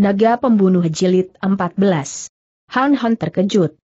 Naga Pembunuh Jilid 14. Han Han terkejut.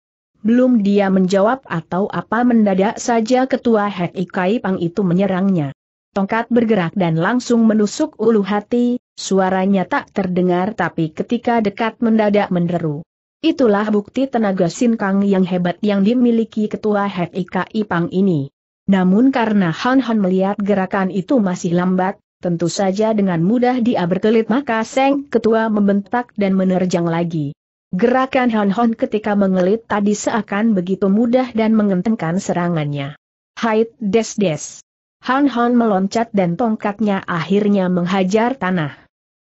Belum dia menjawab atau apa mendadak saja ketua Hek Ikai Pang itu menyerangnya. Tongkat bergerak dan langsung menusuk ulu hati, suaranya tak terdengar tapi ketika dekat mendadak menderu. Itulah bukti tenaga sinkang yang hebat yang dimiliki ketua Hek Ikai Pang ini. Namun karena Han Han melihat gerakan itu masih lambat, Tentu saja dengan mudah dia berkelit maka Seng Ketua membentak dan menerjang lagi. Gerakan Han Hon ketika mengelit tadi seakan begitu mudah dan mengentengkan serangannya. Haid des des. Han Hon meloncat dan tongkatnya akhirnya menghajar tanah.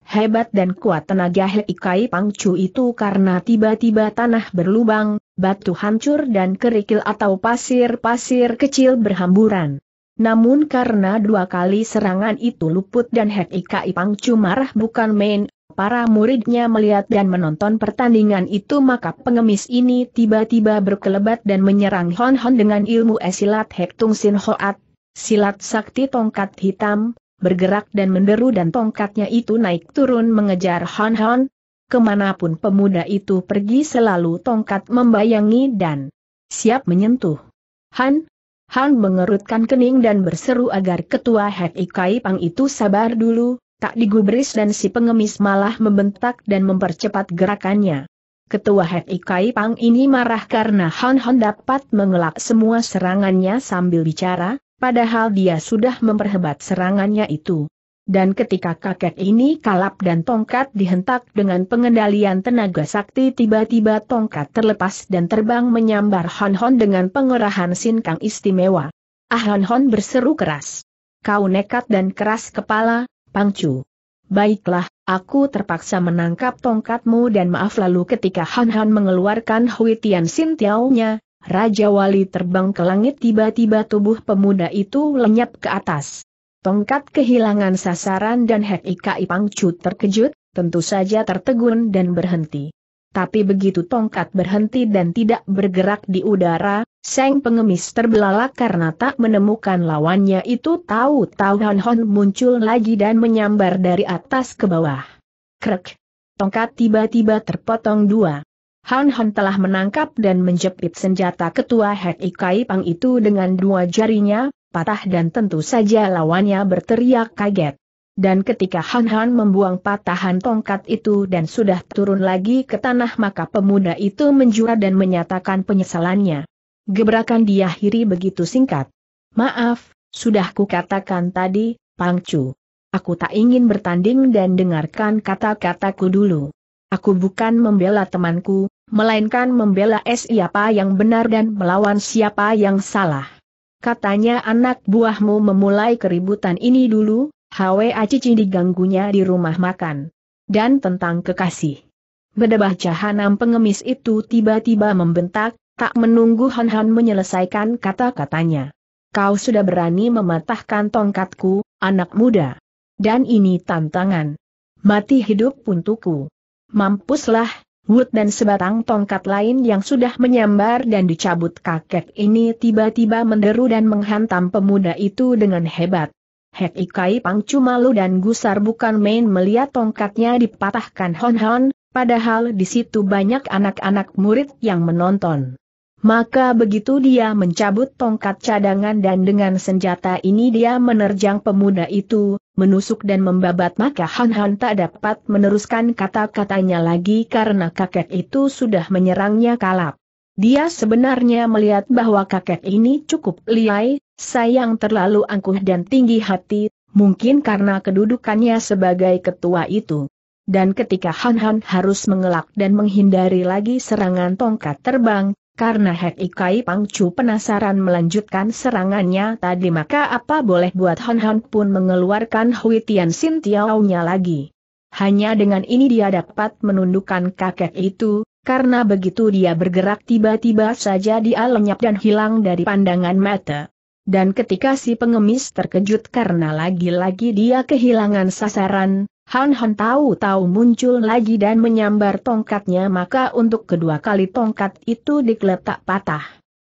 Hebat dan kuat tenaga Heikai Pangcu itu karena tiba-tiba tanah berlubang, batu hancur dan kerikil atau pasir-pasir kecil berhamburan. Namun karena dua kali serangan itu luput dan Hek Ika Ipang Cumarah bukan main, para muridnya melihat dan menonton pertandingan itu maka pengemis ini tiba-tiba berkelebat dan menyerang Hon Hon dengan ilmu esilat Hek Tung Sin Hoat, silat sakti tongkat hitam, bergerak dan menderu dan tongkatnya itu naik turun mengejar Hon Hon. Kemanapun pemuda itu pergi selalu tongkat membayangi dan siap menyentuh. Han, Han mengerutkan kening dan berseru agar ketua Hei Kai Pang itu sabar dulu, tak digubris dan si pengemis malah membentak dan mempercepat gerakannya. Ketua Hei Kai Pang ini marah karena Han Han dapat mengelak semua serangannya sambil bicara, padahal dia sudah memperhebat serangannya itu dan ketika kakek ini kalap dan tongkat dihentak dengan pengendalian tenaga sakti tiba-tiba tongkat terlepas dan terbang menyambar Han Hon dengan pengerahan sinkang istimewa. Ah Han Hon berseru keras. Kau nekat dan keras kepala, Pang Pangcu. Baiklah, aku terpaksa menangkap tongkatmu dan maaf lalu ketika Han Han mengeluarkan Hui Tian Sin tiao Raja Wali terbang ke langit tiba-tiba tubuh pemuda itu lenyap ke atas. Tongkat kehilangan sasaran dan Hek Ikai Pangcu terkejut, tentu saja tertegun dan berhenti. Tapi begitu tongkat berhenti dan tidak bergerak di udara, Seng pengemis terbelalak karena tak menemukan lawannya itu tahu-tahu Hon Hon muncul lagi dan menyambar dari atas ke bawah. Krek! Tongkat tiba-tiba terpotong dua. Han Hon telah menangkap dan menjepit senjata ketua Hek Ikaipang Pang itu dengan dua jarinya, patah dan tentu saja lawannya berteriak kaget. Dan ketika Han Han membuang patahan tongkat itu dan sudah turun lagi ke tanah maka pemuda itu menjura dan menyatakan penyesalannya. Gebrakan diakhiri begitu singkat. Maaf, sudah kukatakan tadi, Pangcu. Aku tak ingin bertanding dan dengarkan kata-kataku dulu. Aku bukan membela temanku, melainkan membela siapa yang benar dan melawan siapa yang salah. Katanya anak buahmu memulai keributan ini dulu, Hwa Acici diganggunya di rumah makan. Dan tentang kekasih. Bedebah jahanam pengemis itu tiba-tiba membentak, tak menunggu Han Han menyelesaikan kata-katanya. Kau sudah berani mematahkan tongkatku, anak muda. Dan ini tantangan. Mati hidup untukku. Mampuslah, Wood dan sebatang tongkat lain yang sudah menyambar dan dicabut kakek ini tiba-tiba menderu dan menghantam pemuda itu dengan hebat. Hek Ikai Pangcu malu dan Gusar bukan main melihat tongkatnya dipatahkan hon-hon, padahal di situ banyak anak-anak murid yang menonton. Maka begitu dia mencabut tongkat cadangan dan dengan senjata ini dia menerjang pemuda itu, menusuk dan membabat maka Han Han tak dapat meneruskan kata-katanya lagi karena kakek itu sudah menyerangnya kalap. Dia sebenarnya melihat bahwa kakek ini cukup liai, sayang terlalu angkuh dan tinggi hati, mungkin karena kedudukannya sebagai ketua itu. Dan ketika Han Han harus mengelak dan menghindari lagi serangan tongkat terbang, karena Hek Ikai Pangcu penasaran melanjutkan serangannya tadi maka apa boleh buat Han Han pun mengeluarkan Hui Tian Sin Tiao-nya lagi. Hanya dengan ini dia dapat menundukkan kakek itu, karena begitu dia bergerak tiba-tiba saja dia lenyap dan hilang dari pandangan mata. Dan ketika si pengemis terkejut karena lagi-lagi dia kehilangan sasaran, Han Han tahu-tahu muncul lagi dan menyambar tongkatnya maka untuk kedua kali tongkat itu dikeletak patah.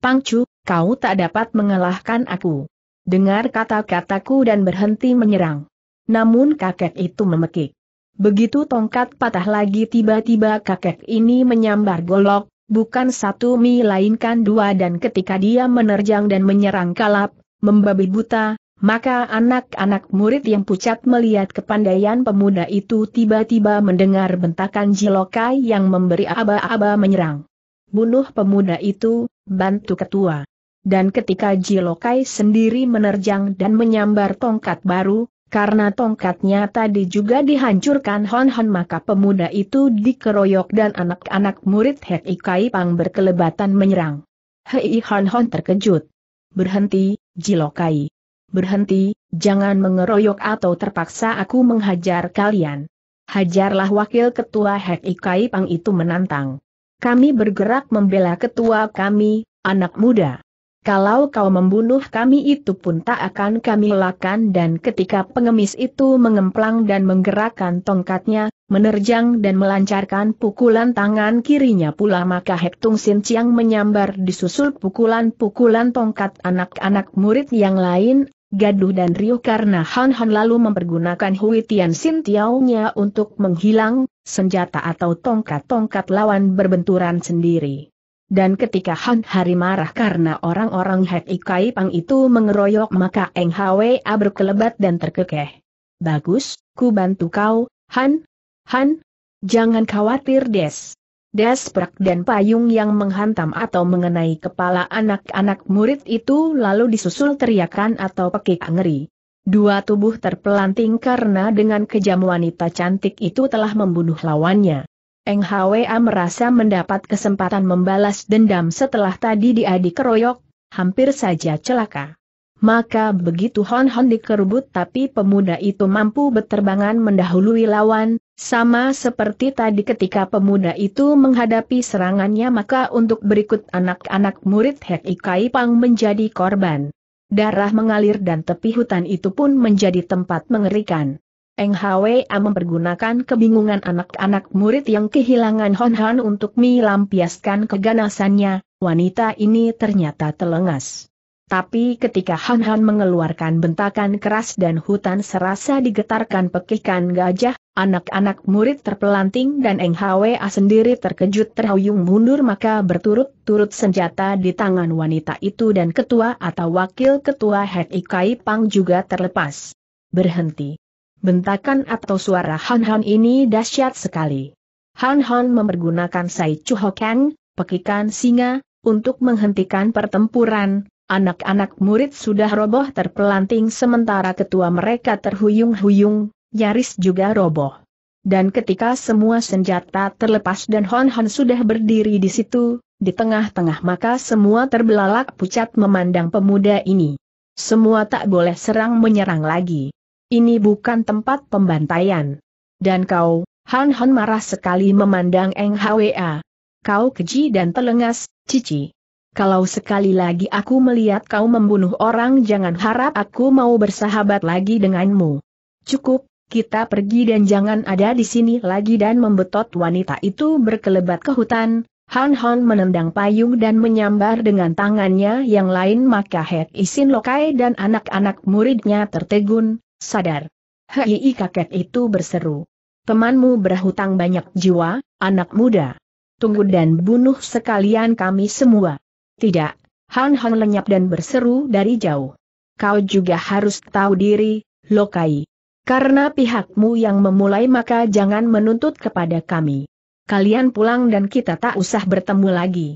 Pangcu, kau tak dapat mengalahkan aku. Dengar kata-kataku dan berhenti menyerang. Namun kakek itu memekik. Begitu tongkat patah lagi tiba-tiba kakek ini menyambar golok, bukan satu mi melainkan dua dan ketika dia menerjang dan menyerang kalap, membabi buta, maka anak-anak murid yang pucat melihat kepandaian pemuda itu tiba-tiba mendengar bentakan jilokai yang memberi aba-aba menyerang. Bunuh pemuda itu, bantu ketua. Dan ketika jilokai sendiri menerjang dan menyambar tongkat baru, karena tongkatnya tadi juga dihancurkan Hon-Hon maka pemuda itu dikeroyok dan anak-anak murid Hei Kai Pang berkelebatan menyerang. Hei Hon-Hon terkejut. Berhenti, jilokai berhenti, jangan mengeroyok atau terpaksa aku menghajar kalian. Hajarlah wakil ketua Hek Ikai Pang itu menantang. Kami bergerak membela ketua kami, anak muda. Kalau kau membunuh kami itu pun tak akan kami lakukan dan ketika pengemis itu mengemplang dan menggerakkan tongkatnya, menerjang dan melancarkan pukulan tangan kirinya pula maka Tung Sin Chiang menyambar disusul pukulan-pukulan tongkat anak-anak murid yang lain, gaduh dan riuh karena Han Han lalu mempergunakan Hui Tian Sin tiao untuk menghilang, senjata atau tongkat-tongkat lawan berbenturan sendiri. Dan ketika Han Hari marah karena orang-orang Hek Ikai Pang itu mengeroyok maka Eng Hwa berkelebat dan terkekeh. Bagus, ku bantu kau, Han. Han, jangan khawatir des. Desprak dan payung yang menghantam atau mengenai kepala anak-anak murid itu lalu disusul teriakan atau pekik ngeri. Dua tubuh terpelanting karena dengan kejam wanita cantik itu telah membunuh lawannya. Eng Hwa merasa mendapat kesempatan membalas dendam setelah tadi diadik keroyok, hampir saja celaka. Maka begitu Hon Hon dikerubut tapi pemuda itu mampu berterbangan mendahului lawan, sama seperti tadi ketika pemuda itu menghadapi serangannya maka untuk berikut anak-anak murid Hek Ikai Pang menjadi korban. Darah mengalir dan tepi hutan itu pun menjadi tempat mengerikan. Eng Hwa mempergunakan kebingungan anak-anak murid yang kehilangan Hon Hon untuk melampiaskan keganasannya, wanita ini ternyata telengas. Tapi ketika Han Han mengeluarkan bentakan keras dan hutan serasa digetarkan pekikan gajah, anak-anak murid terpelanting dan Eng Hwa sendiri terkejut terhuyung mundur maka berturut-turut senjata di tangan wanita itu dan ketua atau wakil ketua Het Ikai Pang juga terlepas. Berhenti. Bentakan atau suara Han Han ini dahsyat sekali. Han Han mempergunakan Sai Chu Hokeng, pekikan singa, untuk menghentikan pertempuran, Anak-anak murid sudah roboh terpelanting sementara ketua mereka terhuyung-huyung, nyaris juga roboh. Dan ketika semua senjata terlepas dan Hon Hon sudah berdiri di situ, di tengah-tengah maka semua terbelalak pucat memandang pemuda ini. Semua tak boleh serang menyerang lagi. Ini bukan tempat pembantaian. Dan kau, Han Han marah sekali memandang Eng Hwa. Kau keji dan telengas, Cici kalau sekali lagi aku melihat kau membunuh orang jangan harap aku mau bersahabat lagi denganmu. Cukup, kita pergi dan jangan ada di sini lagi dan membetot wanita itu berkelebat ke hutan, Han Han menendang payung dan menyambar dengan tangannya yang lain maka Het Isin Lokai dan anak-anak muridnya tertegun, sadar. Hei kakek itu berseru. Temanmu berhutang banyak jiwa, anak muda. Tunggu dan bunuh sekalian kami semua. Tidak, Han Han lenyap dan berseru dari jauh. Kau juga harus tahu diri, Lokai. Karena pihakmu yang memulai maka jangan menuntut kepada kami. Kalian pulang dan kita tak usah bertemu lagi.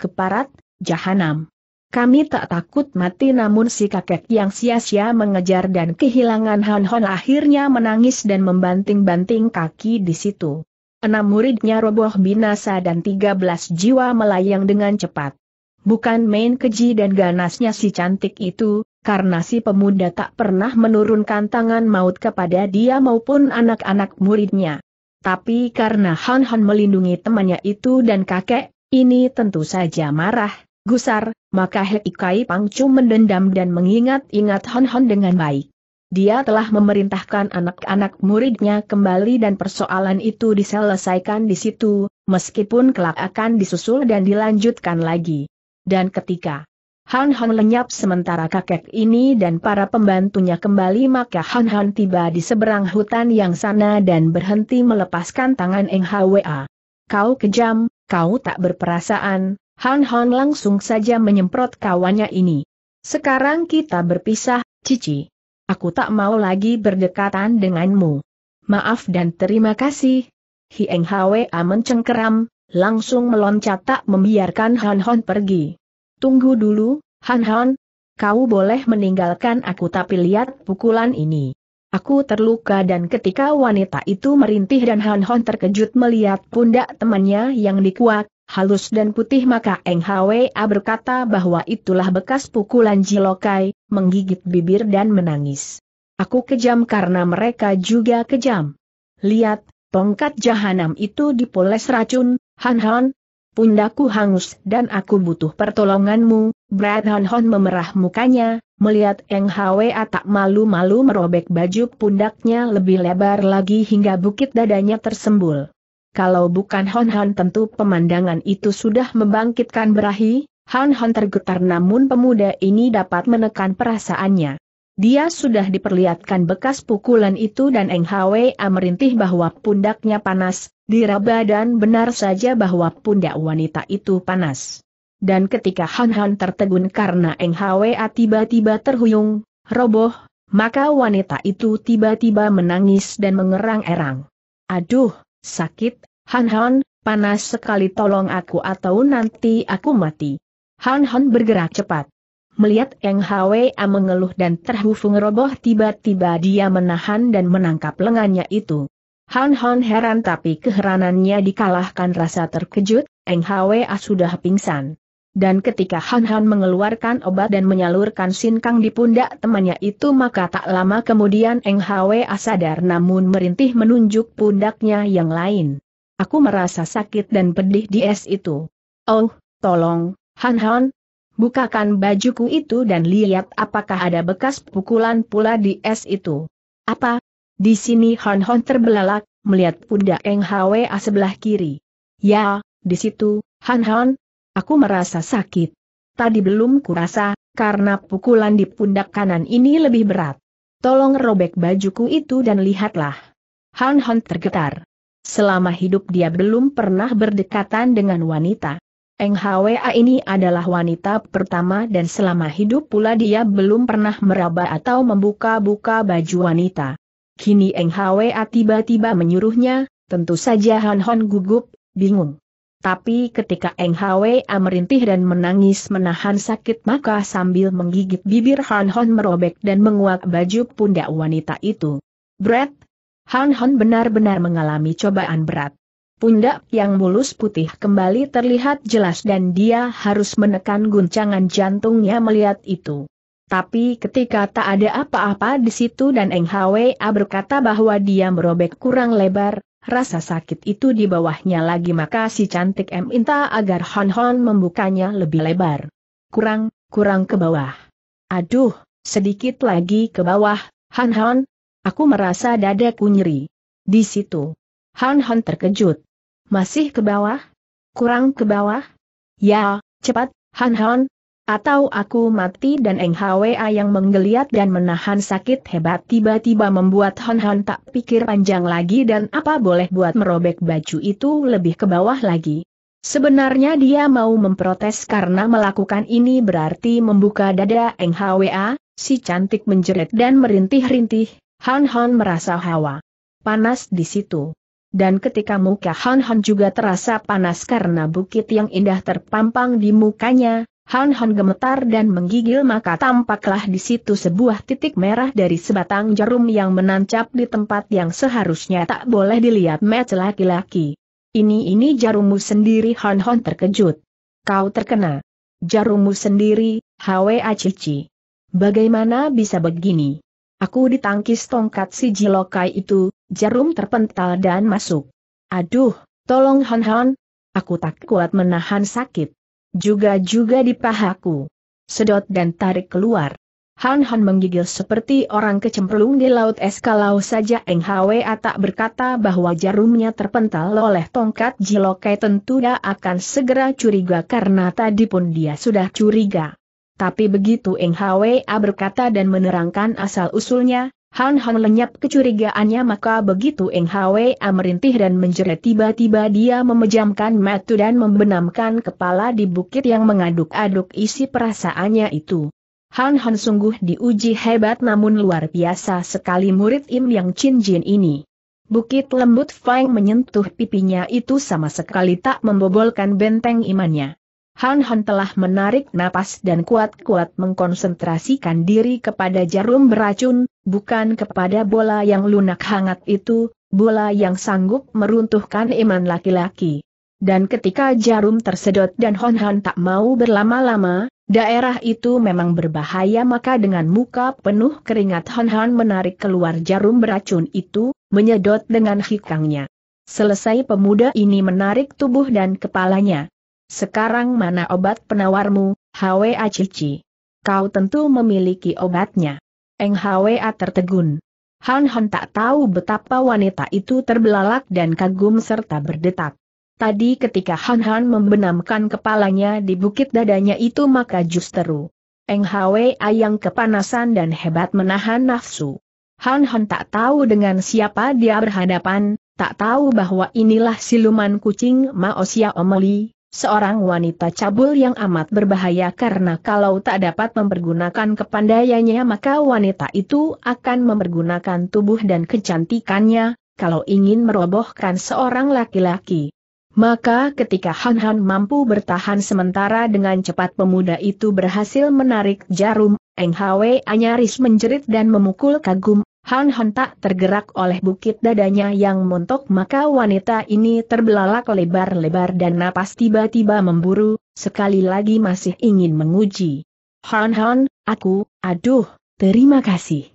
Keparat, jahanam. Kami tak takut mati namun si kakek yang sia-sia mengejar dan kehilangan Han Han akhirnya menangis dan membanting-banting kaki di situ. Enam muridnya roboh binasa dan 13 jiwa melayang dengan cepat. Bukan main keji dan ganasnya si cantik itu, karena si pemuda tak pernah menurunkan tangan maut kepada dia maupun anak-anak muridnya. Tapi karena Han Han melindungi temannya itu dan kakek, ini tentu saja marah, gusar, maka Hekai Pangcu mendendam dan mengingat-ingat Han Han dengan baik. Dia telah memerintahkan anak-anak muridnya kembali dan persoalan itu diselesaikan di situ, meskipun kelak akan disusul dan dilanjutkan lagi. Dan ketika Han Han lenyap sementara kakek ini dan para pembantunya kembali maka Han Han tiba di seberang hutan yang sana dan berhenti melepaskan tangan Eng Hwa. Kau kejam, kau tak berperasaan, Han Han langsung saja menyemprot kawannya ini. Sekarang kita berpisah, Cici. Aku tak mau lagi berdekatan denganmu. Maaf dan terima kasih. Hi Eng Hwa mencengkeram, langsung meloncat tak membiarkan Han Hon pergi. Tunggu dulu, Han Hon, kau boleh meninggalkan aku tapi lihat pukulan ini. Aku terluka dan ketika wanita itu merintih dan Han Hon terkejut melihat pundak temannya yang dikuak, halus dan putih maka Eng Hwa berkata bahwa itulah bekas pukulan Jilokai, menggigit bibir dan menangis. Aku kejam karena mereka juga kejam. Lihat, tongkat jahanam itu dipoles racun, Han Hon, pundaku hangus dan aku butuh pertolonganmu, Brad Han Hon memerah mukanya, melihat Eng Hwa tak malu-malu merobek baju pundaknya lebih lebar lagi hingga bukit dadanya tersembul. Kalau bukan Hon Hon tentu pemandangan itu sudah membangkitkan berahi, Han Han tergetar namun pemuda ini dapat menekan perasaannya. Dia sudah diperlihatkan bekas pukulan itu dan Eng Hwa merintih bahwa pundaknya panas, diraba dan benar saja bahwa pundak wanita itu panas. Dan ketika Han Han tertegun karena Eng Hwa tiba-tiba terhuyung, roboh, maka wanita itu tiba-tiba menangis dan mengerang-erang. Aduh, sakit, Han Han, panas sekali tolong aku atau nanti aku mati. Han Han bergerak cepat. Melihat Eng Hwa mengeluh dan terhufung roboh tiba-tiba dia menahan dan menangkap lengannya itu. Han Han heran tapi keheranannya dikalahkan rasa terkejut, Eng Hwa sudah pingsan. Dan ketika Han Han mengeluarkan obat dan menyalurkan sinkang di pundak temannya itu maka tak lama kemudian Eng Hwa sadar namun merintih menunjuk pundaknya yang lain. Aku merasa sakit dan pedih di es itu. Oh, tolong, Han Han, Bukakan bajuku itu dan lihat apakah ada bekas pukulan pula di es itu. Apa? Di sini Hon Hon terbelalak, melihat pundak Eng Hwa sebelah kiri. Ya, di situ, Hon Hon. Aku merasa sakit. Tadi belum kurasa, karena pukulan di pundak kanan ini lebih berat. Tolong robek bajuku itu dan lihatlah. Han Han tergetar. Selama hidup dia belum pernah berdekatan dengan wanita. Eng Hwa ini adalah wanita pertama dan selama hidup pula dia belum pernah meraba atau membuka-buka baju wanita. Kini Eng Hwa tiba-tiba menyuruhnya, tentu saja Han Hon gugup, bingung. Tapi ketika Eng Hwa merintih dan menangis menahan sakit maka sambil menggigit bibir Han Hon merobek dan menguak baju pundak wanita itu. Brett, Han Hon benar-benar mengalami cobaan berat. Pundak yang mulus putih kembali terlihat jelas dan dia harus menekan guncangan jantungnya melihat itu. Tapi ketika tak ada apa-apa di situ dan Eng Hwa berkata bahwa dia merobek kurang lebar, rasa sakit itu di bawahnya lagi maka si cantik M minta agar Hon Hon membukanya lebih lebar. Kurang, kurang ke bawah. Aduh, sedikit lagi ke bawah, Han Hon. aku merasa dadaku nyeri. Di situ. Han Han terkejut. Masih ke bawah? Kurang ke bawah? Ya, cepat, Han Han. Atau aku mati dan Eng Hwa yang menggeliat dan menahan sakit hebat tiba-tiba membuat Han Han tak pikir panjang lagi dan apa boleh buat merobek baju itu lebih ke bawah lagi. Sebenarnya dia mau memprotes karena melakukan ini berarti membuka dada Eng Hwa, si cantik menjerit dan merintih-rintih, Han Han merasa hawa. Panas di situ. Dan ketika muka Han Han juga terasa panas karena bukit yang indah terpampang di mukanya, Han Han gemetar dan menggigil maka tampaklah di situ sebuah titik merah dari sebatang jarum yang menancap di tempat yang seharusnya tak boleh dilihat match laki-laki. Ini ini jarummu sendiri Han Han terkejut. Kau terkena. Jarummu sendiri, Hwa Cici. Bagaimana bisa begini? Aku ditangkis tongkat si jilokai itu, jarum terpental dan masuk. Aduh, tolong Han Han. Aku tak kuat menahan sakit. Juga-juga di pahaku. Sedot dan tarik keluar. Han Han menggigil seperti orang kecemplung di laut es kalau saja Eng Hwa tak berkata bahwa jarumnya terpental oleh tongkat jilokai tentu dia akan segera curiga karena tadi pun dia sudah curiga. Tapi begitu Eng Hwa berkata dan menerangkan asal-usulnya, Han Han lenyap kecurigaannya maka begitu Eng Hwa merintih dan menjerit tiba-tiba dia memejamkan mata dan membenamkan kepala di bukit yang mengaduk-aduk isi perasaannya itu. Han Han sungguh diuji hebat namun luar biasa sekali murid Im yang Chin Jin ini. Bukit lembut Feng menyentuh pipinya itu sama sekali tak membobolkan benteng imannya. Han Han telah menarik napas dan kuat-kuat mengkonsentrasikan diri kepada jarum beracun, bukan kepada bola yang lunak hangat itu, bola yang sanggup meruntuhkan iman laki-laki. Dan ketika jarum tersedot dan Hon Han tak mau berlama-lama, daerah itu memang berbahaya maka dengan muka penuh keringat Hon Han menarik keluar jarum beracun itu, menyedot dengan hikangnya. Selesai pemuda ini menarik tubuh dan kepalanya, sekarang mana obat penawarmu, Hwa Cici? Kau tentu memiliki obatnya. Eng Hwa tertegun. Han Han tak tahu betapa wanita itu terbelalak dan kagum serta berdetak. Tadi ketika Han Han membenamkan kepalanya di bukit dadanya itu maka justru. Eng Hwa yang kepanasan dan hebat menahan nafsu. Han Han tak tahu dengan siapa dia berhadapan, tak tahu bahwa inilah siluman kucing Mao Xia seorang wanita cabul yang amat berbahaya karena kalau tak dapat mempergunakan kepandaiannya maka wanita itu akan mempergunakan tubuh dan kecantikannya, kalau ingin merobohkan seorang laki-laki. Maka ketika Han Han mampu bertahan sementara dengan cepat pemuda itu berhasil menarik jarum, Eng Hwe nyaris menjerit dan memukul kagum, Han Han tak tergerak oleh bukit dadanya yang montok maka wanita ini terbelalak lebar-lebar dan napas tiba-tiba memburu, sekali lagi masih ingin menguji. Han Han, aku, aduh, terima kasih.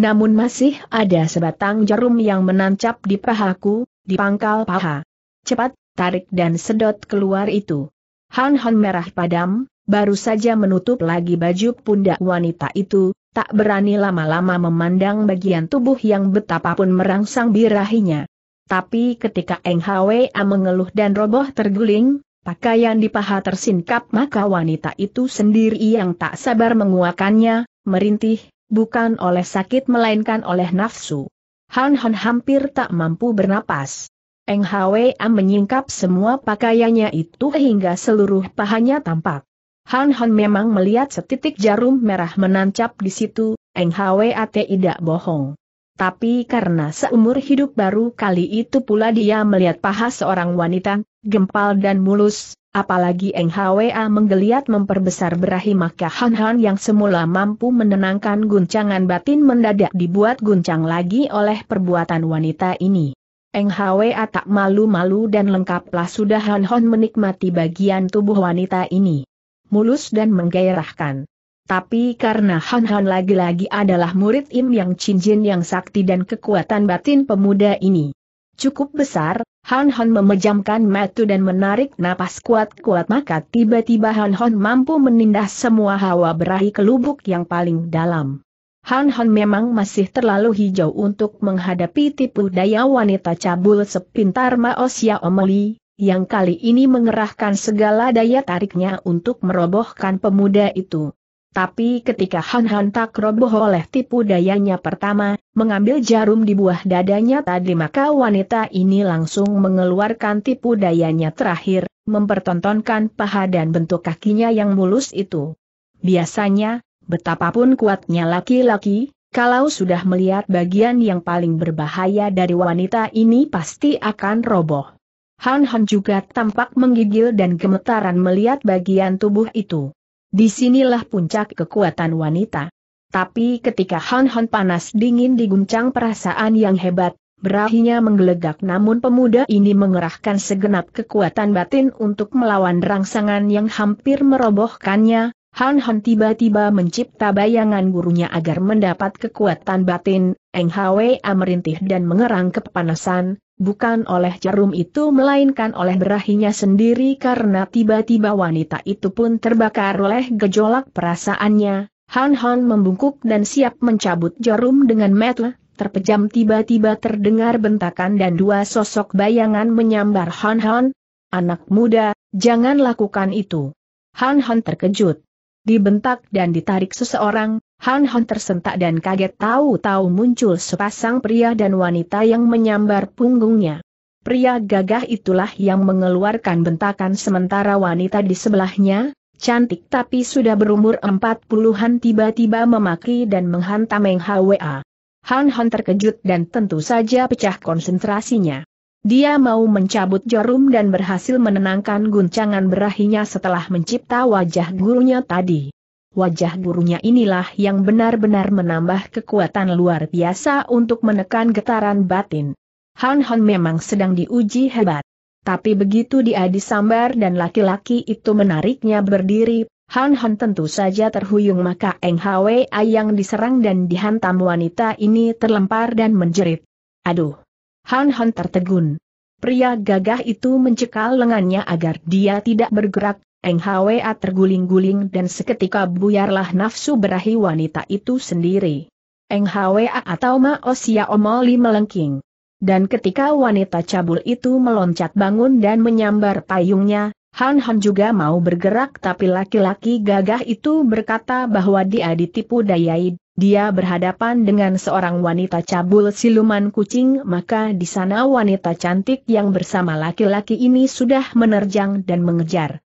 Namun masih ada sebatang jarum yang menancap di pahaku, di pangkal paha. Cepat, tarik dan sedot keluar itu. Han Han merah padam, baru saja menutup lagi baju pundak wanita itu, tak berani lama-lama memandang bagian tubuh yang betapapun merangsang birahinya. Tapi ketika Eng Hwa mengeluh dan roboh terguling, pakaian di paha tersingkap maka wanita itu sendiri yang tak sabar menguakannya, merintih, bukan oleh sakit melainkan oleh nafsu. Han Han hampir tak mampu bernapas. Eng Hwa menyingkap semua pakaiannya itu hingga seluruh pahanya tampak. Han Han memang melihat setitik jarum merah menancap di situ, Eng Hwa tidak bohong. Tapi karena seumur hidup baru kali itu pula dia melihat paha seorang wanita, gempal dan mulus, apalagi Eng Hwa menggeliat memperbesar berahi maka Han Han yang semula mampu menenangkan guncangan batin mendadak dibuat guncang lagi oleh perbuatan wanita ini. Eng Hwa tak malu-malu dan lengkaplah sudah Han Han menikmati bagian tubuh wanita ini mulus dan menggairahkan. Tapi karena Han Han lagi-lagi adalah murid Im Yang cincin yang sakti dan kekuatan batin pemuda ini cukup besar, Han Han memejamkan mata dan menarik napas kuat-kuat maka tiba-tiba Han Han mampu menindas semua hawa berahi ke lubuk yang paling dalam. Han Han memang masih terlalu hijau untuk menghadapi tipu daya wanita cabul sepintar Maosia Omeli yang kali ini mengerahkan segala daya tariknya untuk merobohkan pemuda itu. Tapi ketika Han Han tak roboh oleh tipu dayanya pertama, mengambil jarum di buah dadanya tadi maka wanita ini langsung mengeluarkan tipu dayanya terakhir, mempertontonkan paha dan bentuk kakinya yang mulus itu. Biasanya, betapapun kuatnya laki-laki, kalau sudah melihat bagian yang paling berbahaya dari wanita ini pasti akan roboh. Han Han juga tampak menggigil dan gemetaran melihat bagian tubuh itu. Disinilah puncak kekuatan wanita. Tapi ketika Han Han panas dingin diguncang perasaan yang hebat, berahinya menggelegak namun pemuda ini mengerahkan segenap kekuatan batin untuk melawan rangsangan yang hampir merobohkannya, Han Han tiba-tiba mencipta bayangan gurunya agar mendapat kekuatan batin, Eng Hwa merintih dan mengerang kepanasan, bukan oleh jarum itu melainkan oleh berahinya sendiri karena tiba-tiba wanita itu pun terbakar oleh gejolak perasaannya. Han Han membungkuk dan siap mencabut jarum dengan metel, terpejam tiba-tiba terdengar bentakan dan dua sosok bayangan menyambar Han Han. Anak muda, jangan lakukan itu. Han Han terkejut dibentak dan ditarik seseorang, Han Han tersentak dan kaget tahu-tahu muncul sepasang pria dan wanita yang menyambar punggungnya. Pria gagah itulah yang mengeluarkan bentakan sementara wanita di sebelahnya, cantik tapi sudah berumur empat puluhan tiba-tiba memaki dan menghantam Meng Hwa. Han Han terkejut dan tentu saja pecah konsentrasinya. Dia mau mencabut jarum dan berhasil menenangkan guncangan berahinya setelah mencipta wajah gurunya tadi. Wajah gurunya inilah yang benar-benar menambah kekuatan luar biasa untuk menekan getaran batin. Han Han memang sedang diuji hebat. Tapi begitu dia disambar dan laki-laki itu menariknya berdiri, Han Han tentu saja terhuyung maka Eng Hwa yang diserang dan dihantam wanita ini terlempar dan menjerit. Aduh! Han Han tertegun. Pria gagah itu mencekal lengannya agar dia tidak bergerak, Eng Hwa terguling-guling dan seketika buyarlah nafsu berahi wanita itu sendiri. Eng Hwa atau Ma Osia Omoli melengking. Dan ketika wanita cabul itu meloncat bangun dan menyambar payungnya, Han Han juga mau bergerak tapi laki-laki gagah itu berkata bahwa dia ditipu dayai dia berhadapan dengan seorang wanita cabul siluman kucing maka di sana wanita cantik yang bersama laki-laki ini sudah menerjang dan mengejar.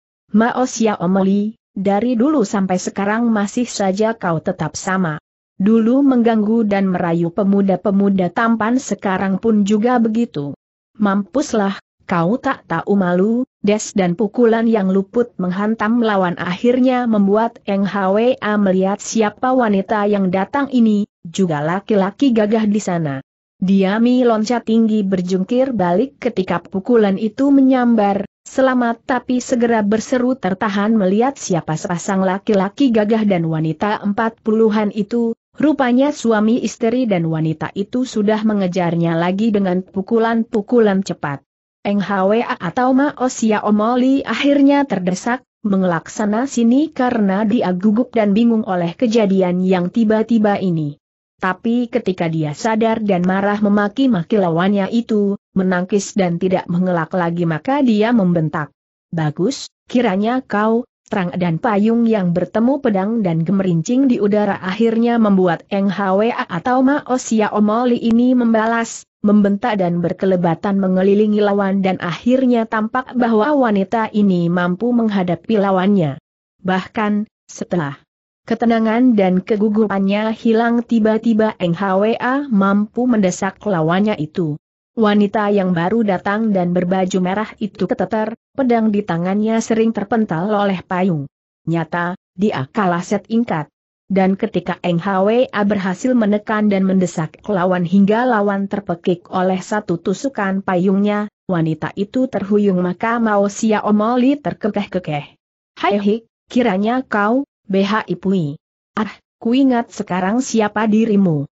ya Omoli, dari dulu sampai sekarang masih saja kau tetap sama. Dulu mengganggu dan merayu pemuda-pemuda tampan sekarang pun juga begitu. Mampuslah, kau tak tahu malu, des dan pukulan yang luput menghantam lawan akhirnya membuat Eng Hwa melihat siapa wanita yang datang ini, juga laki-laki gagah di sana. Diami loncat tinggi berjungkir balik ketika pukulan itu menyambar, selamat tapi segera berseru tertahan melihat siapa sepasang laki-laki gagah dan wanita empat puluhan itu, Rupanya suami istri dan wanita itu sudah mengejarnya lagi dengan pukulan-pukulan cepat. Eng Hwa atau Ma Osia Omoli akhirnya terdesak, mengelak sana sini karena dia gugup dan bingung oleh kejadian yang tiba-tiba ini. Tapi ketika dia sadar dan marah memaki-maki lawannya itu, menangkis dan tidak mengelak lagi maka dia membentak. Bagus, kiranya kau, Terang dan payung yang bertemu pedang dan gemerincing di udara akhirnya membuat Eng Hwa atau Ma Osia Omoli ini membalas, membentak dan berkelebatan mengelilingi lawan dan akhirnya tampak bahwa wanita ini mampu menghadapi lawannya. Bahkan, setelah ketenangan dan kegugupannya hilang tiba-tiba Eng Hwa mampu mendesak lawannya itu. Wanita yang baru datang dan berbaju merah itu keteter, pedang di tangannya sering terpental oleh payung. Nyata, dia kalah set ingkat. Dan ketika Eng Hwa berhasil menekan dan mendesak lawan hingga lawan terpekik oleh satu tusukan payungnya, wanita itu terhuyung maka Mao sia omoli terkekeh-kekeh. Hai hik, kiranya kau, BH Ipui. Ah, kuingat sekarang siapa dirimu.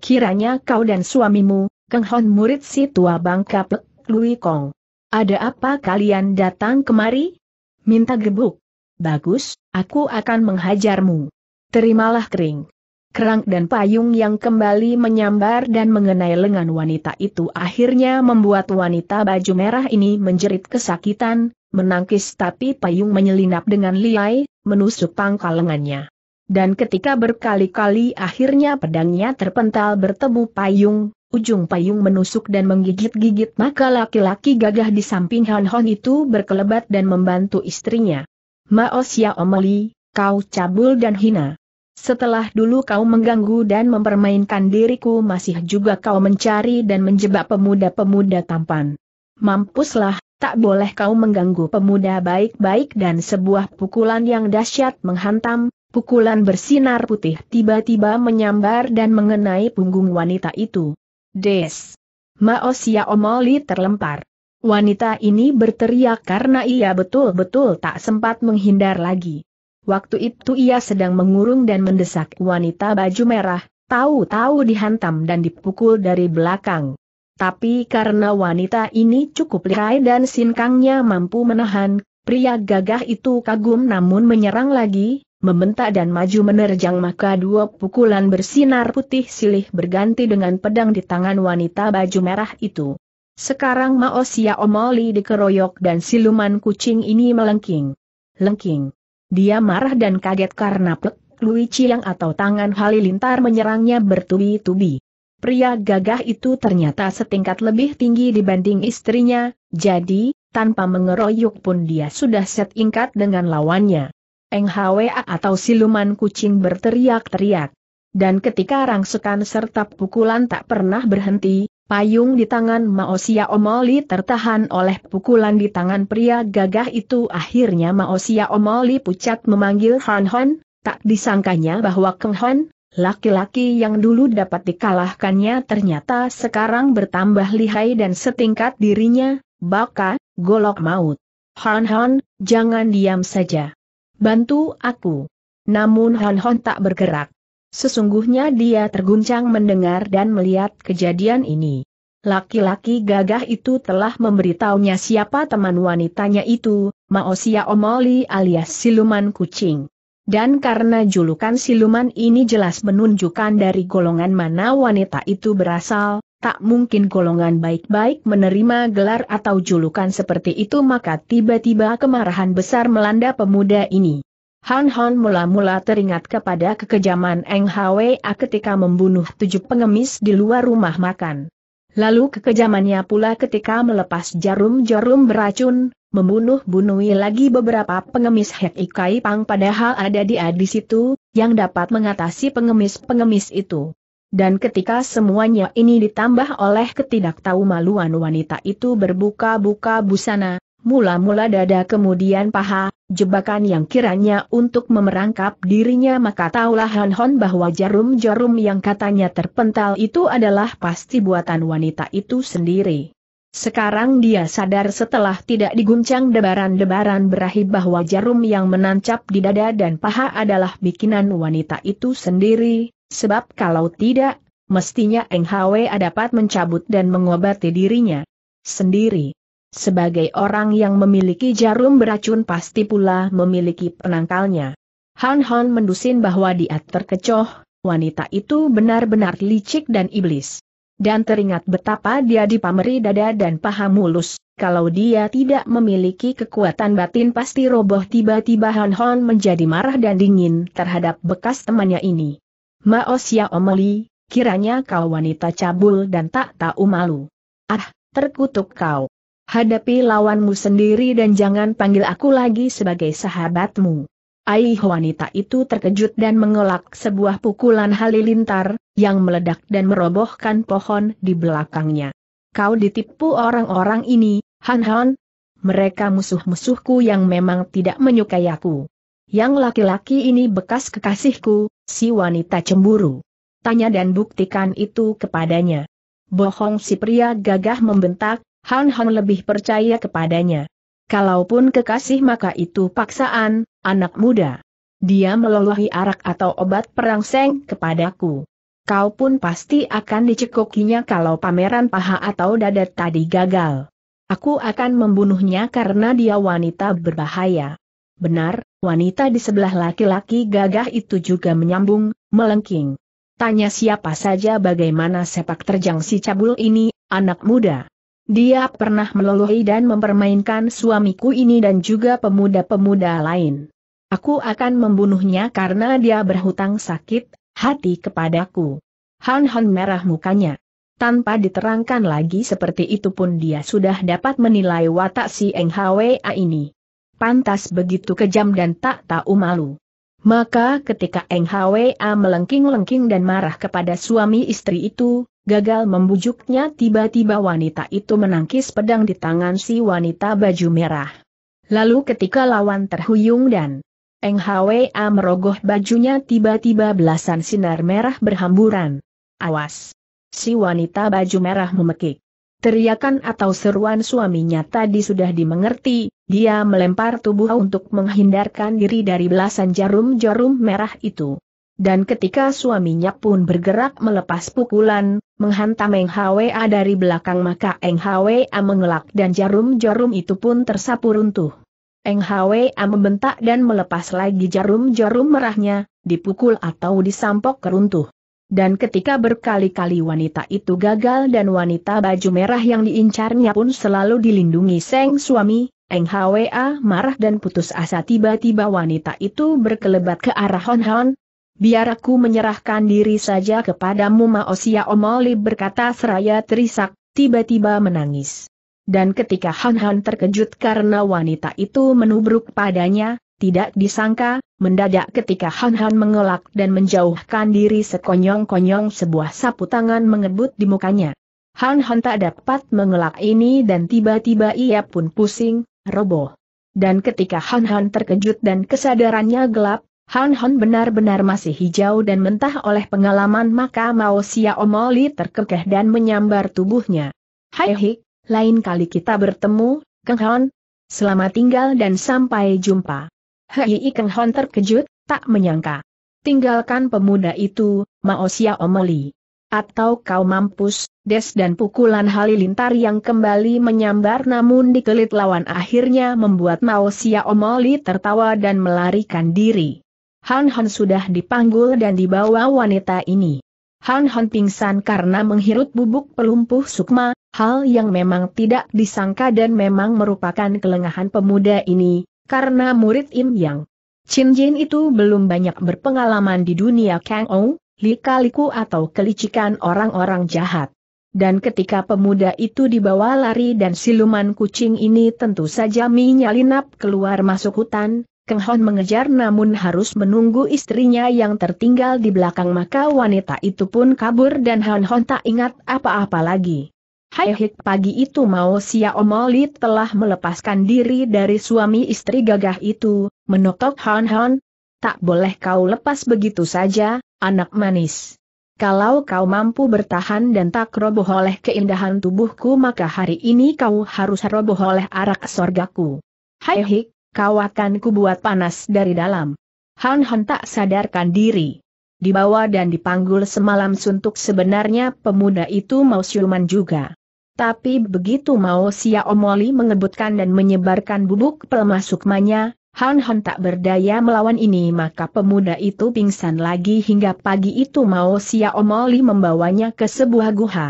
Kiranya kau dan suamimu, Keng Hon murid si tua bangka Pek Lui Kong. Ada apa kalian datang kemari? Minta gebuk. Bagus, aku akan menghajarmu. Terimalah kering. Kerang dan payung yang kembali menyambar dan mengenai lengan wanita itu akhirnya membuat wanita baju merah ini menjerit kesakitan, menangkis tapi payung menyelinap dengan liai, menusuk pangkal lengannya. Dan ketika berkali-kali akhirnya pedangnya terpental bertemu payung, ujung payung menusuk dan menggigit-gigit maka laki-laki gagah di samping Han Hon itu berkelebat dan membantu istrinya. Maosya Xia Omeli, kau cabul dan hina. Setelah dulu kau mengganggu dan mempermainkan diriku masih juga kau mencari dan menjebak pemuda-pemuda tampan. Mampuslah, tak boleh kau mengganggu pemuda baik-baik dan sebuah pukulan yang dahsyat menghantam, pukulan bersinar putih tiba-tiba menyambar dan mengenai punggung wanita itu. Des. Maosia Omoli terlempar. Wanita ini berteriak karena ia betul-betul tak sempat menghindar lagi. Waktu itu ia sedang mengurung dan mendesak wanita baju merah, tahu-tahu dihantam dan dipukul dari belakang. Tapi karena wanita ini cukup lihai dan sinkangnya mampu menahan, pria gagah itu kagum namun menyerang lagi, membentak dan maju menerjang maka dua pukulan bersinar putih silih berganti dengan pedang di tangan wanita baju merah itu. Sekarang Maosia Omoli dikeroyok dan siluman kucing ini melengking. Lengking. Dia marah dan kaget karena Pek Lui Chiang atau tangan Halilintar menyerangnya bertubi-tubi. Pria gagah itu ternyata setingkat lebih tinggi dibanding istrinya, jadi, tanpa mengeroyok pun dia sudah setingkat dengan lawannya. NHWA atau siluman kucing berteriak-teriak. Dan ketika rangsukan serta pukulan tak pernah berhenti, payung di tangan Maosia Omoli tertahan oleh pukulan di tangan pria gagah itu akhirnya Maosia Omoli pucat memanggil Han Hon, tak disangkanya bahwa Keng Hon, Laki-laki yang dulu dapat dikalahkannya ternyata sekarang bertambah lihai dan setingkat dirinya, baka, golok maut. Han Han, jangan diam saja bantu aku. Namun Hon Hon tak bergerak. Sesungguhnya dia terguncang mendengar dan melihat kejadian ini. Laki-laki gagah itu telah memberitahunya siapa teman wanitanya itu, Maosia Omoli alias siluman kucing. Dan karena julukan siluman ini jelas menunjukkan dari golongan mana wanita itu berasal, tak mungkin golongan baik-baik menerima gelar atau julukan seperti itu maka tiba-tiba kemarahan besar melanda pemuda ini. Han Han mula-mula teringat kepada kekejaman Eng Hwa ketika membunuh tujuh pengemis di luar rumah makan. Lalu kekejamannya pula ketika melepas jarum-jarum beracun, membunuh bunuhi lagi beberapa pengemis Hek Ikai Pang padahal ada dia di situ, yang dapat mengatasi pengemis-pengemis itu. Dan ketika semuanya ini ditambah oleh ketidaktahu maluan wanita itu berbuka-buka busana, mula-mula dada kemudian paha, jebakan yang kiranya untuk memerangkap dirinya maka taulah Han Hon bahwa jarum-jarum yang katanya terpental itu adalah pasti buatan wanita itu sendiri. Sekarang dia sadar setelah tidak diguncang debaran-debaran berahi bahwa jarum yang menancap di dada dan paha adalah bikinan wanita itu sendiri, Sebab kalau tidak, mestinya Eng Hwe dapat mencabut dan mengobati dirinya sendiri. Sebagai orang yang memiliki jarum beracun pasti pula memiliki penangkalnya. Han Han mendusin bahwa dia terkecoh, wanita itu benar-benar licik dan iblis. Dan teringat betapa dia dipameri dada dan paha mulus, kalau dia tidak memiliki kekuatan batin pasti roboh tiba-tiba Han Han menjadi marah dan dingin terhadap bekas temannya ini. Maosia Omeli, kiranya kau wanita cabul dan tak tahu malu. Ah, terkutuk kau. Hadapi lawanmu sendiri dan jangan panggil aku lagi sebagai sahabatmu. Aih wanita itu terkejut dan mengelak sebuah pukulan halilintar, yang meledak dan merobohkan pohon di belakangnya. Kau ditipu orang-orang ini, Han Han. Mereka musuh-musuhku yang memang tidak menyukai aku. Yang laki-laki ini bekas kekasihku, Si wanita cemburu. Tanya dan buktikan itu kepadanya. Bohong si pria gagah membentak, Han Hong lebih percaya kepadanya. Kalaupun kekasih maka itu paksaan, anak muda. Dia melolohi arak atau obat perang seng kepadaku. Kau pun pasti akan dicekokinya kalau pameran paha atau dada tadi gagal. Aku akan membunuhnya karena dia wanita berbahaya. Benar, wanita di sebelah laki-laki gagah itu juga menyambung, melengking. Tanya siapa saja bagaimana sepak terjang si cabul ini, anak muda. Dia pernah melolohi dan mempermainkan suamiku ini dan juga pemuda-pemuda lain. Aku akan membunuhnya karena dia berhutang sakit, hati kepadaku. Han Han merah mukanya. Tanpa diterangkan lagi seperti itu pun dia sudah dapat menilai watak si Eng Hwa ini pantas begitu kejam dan tak tahu malu. Maka ketika Eng Hwa melengking-lengking dan marah kepada suami istri itu, gagal membujuknya tiba-tiba wanita itu menangkis pedang di tangan si wanita baju merah. Lalu ketika lawan terhuyung dan Eng Hwa merogoh bajunya tiba-tiba belasan sinar merah berhamburan. Awas! Si wanita baju merah memekik. Teriakan atau seruan suaminya tadi sudah dimengerti, dia melempar tubuh untuk menghindarkan diri dari belasan jarum-jarum merah itu. Dan ketika suaminya pun bergerak melepas pukulan, menghantam Eng Hwa dari belakang maka Eng Hwa mengelak dan jarum-jarum itu pun tersapu runtuh. Eng Hwa membentak dan melepas lagi jarum-jarum merahnya, dipukul atau disampok keruntuh. Dan ketika berkali-kali wanita itu gagal dan wanita baju merah yang diincarnya pun selalu dilindungi Seng suami, Eng Hwa marah dan putus asa tiba-tiba wanita itu berkelebat ke arah Hon Hon. Biar aku menyerahkan diri saja kepadamu Maosia Omoli berkata seraya terisak, tiba-tiba menangis. Dan ketika Hon Hon terkejut karena wanita itu menubruk padanya, tidak disangka, mendadak ketika Han Han mengelak dan menjauhkan diri sekonyong-konyong sebuah sapu tangan mengebut di mukanya. Han Han tak dapat mengelak ini dan tiba-tiba ia pun pusing, roboh. Dan ketika Han Han terkejut dan kesadarannya gelap, Han Han benar-benar masih hijau dan mentah oleh pengalaman maka Mao Sia Omoli terkekeh dan menyambar tubuhnya. Hai hik, lain kali kita bertemu, Kang Han. Selamat tinggal dan sampai jumpa. Hei Keng Hon terkejut, tak menyangka. Tinggalkan pemuda itu, Maosia Omeli. Atau kau mampus, des dan pukulan halilintar yang kembali menyambar namun dikelit lawan akhirnya membuat Maosia Omeli tertawa dan melarikan diri. Han Han sudah dipanggul dan dibawa wanita ini. Han Han pingsan karena menghirup bubuk pelumpuh sukma, hal yang memang tidak disangka dan memang merupakan kelengahan pemuda ini, karena murid Im Yang Chin Jin itu belum banyak berpengalaman di dunia Kang Ou, lika-liku atau kelicikan orang-orang jahat. Dan ketika pemuda itu dibawa lari dan siluman kucing ini tentu saja menyalinap keluar masuk hutan, Keng Hon mengejar namun harus menunggu istrinya yang tertinggal di belakang maka wanita itu pun kabur dan Hon Hon tak ingat apa-apa lagi. Haihik pagi itu mau Mao Xiaomoli telah melepaskan diri dari suami istri gagah itu, menotok Han Han. Tak boleh kau lepas begitu saja, anak manis. Kalau kau mampu bertahan dan tak roboh oleh keindahan tubuhku maka hari ini kau harus roboh oleh arak sorgaku. Haihik, kau akan kubuat panas dari dalam. Han Han tak sadarkan diri. Dibawa dan dipanggul semalam suntuk sebenarnya pemuda itu mau siuman juga. Tapi begitu Mao Xiaomoli mengebutkan dan menyebarkan bubuk pelma sukmanya, Han Han tak berdaya melawan ini maka pemuda itu pingsan lagi hingga pagi itu Mao Xiaomoli membawanya ke sebuah guha.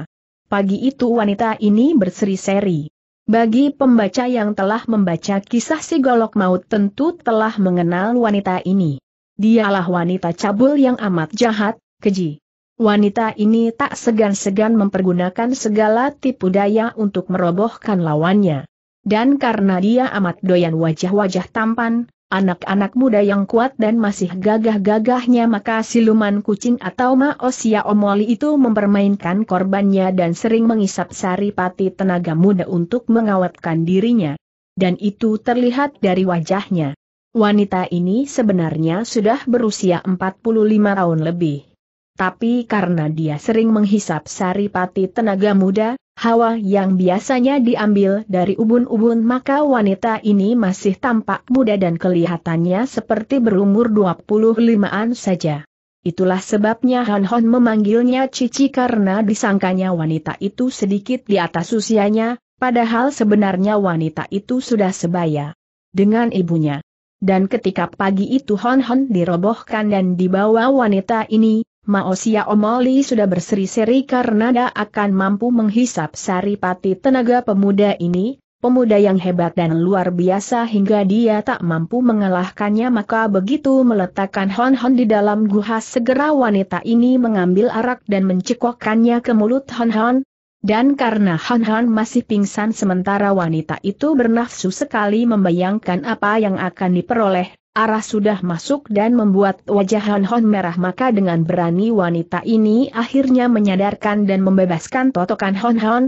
Pagi itu wanita ini berseri-seri. Bagi pembaca yang telah membaca kisah si golok maut tentu telah mengenal wanita ini. Dialah wanita cabul yang amat jahat, keji. Wanita ini tak segan-segan mempergunakan segala tipu daya untuk merobohkan lawannya. Dan karena dia amat doyan wajah-wajah tampan, anak-anak muda yang kuat dan masih gagah-gagahnya maka siluman kucing atau maosia omoli itu mempermainkan korbannya dan sering mengisap sari pati tenaga muda untuk mengawetkan dirinya. Dan itu terlihat dari wajahnya. Wanita ini sebenarnya sudah berusia 45 tahun lebih tapi karena dia sering menghisap saripati tenaga muda, hawa yang biasanya diambil dari ubun-ubun maka wanita ini masih tampak muda dan kelihatannya seperti berumur 25-an saja. Itulah sebabnya Han Hon memanggilnya Cici karena disangkanya wanita itu sedikit di atas usianya, padahal sebenarnya wanita itu sudah sebaya dengan ibunya. Dan ketika pagi itu Hon Hon dirobohkan dan dibawa wanita ini, Maosia Omoli sudah berseri-seri karena dia akan mampu menghisap saripati tenaga pemuda ini, pemuda yang hebat dan luar biasa hingga dia tak mampu mengalahkannya maka begitu meletakkan Hon-Hon di dalam guha segera wanita ini mengambil arak dan mencekokkannya ke mulut Hon-Hon. Dan karena Hon-Hon masih pingsan sementara wanita itu bernafsu sekali membayangkan apa yang akan diperoleh, arah sudah masuk dan membuat wajah Han Hon merah maka dengan berani wanita ini akhirnya menyadarkan dan membebaskan totokan Hon Hon.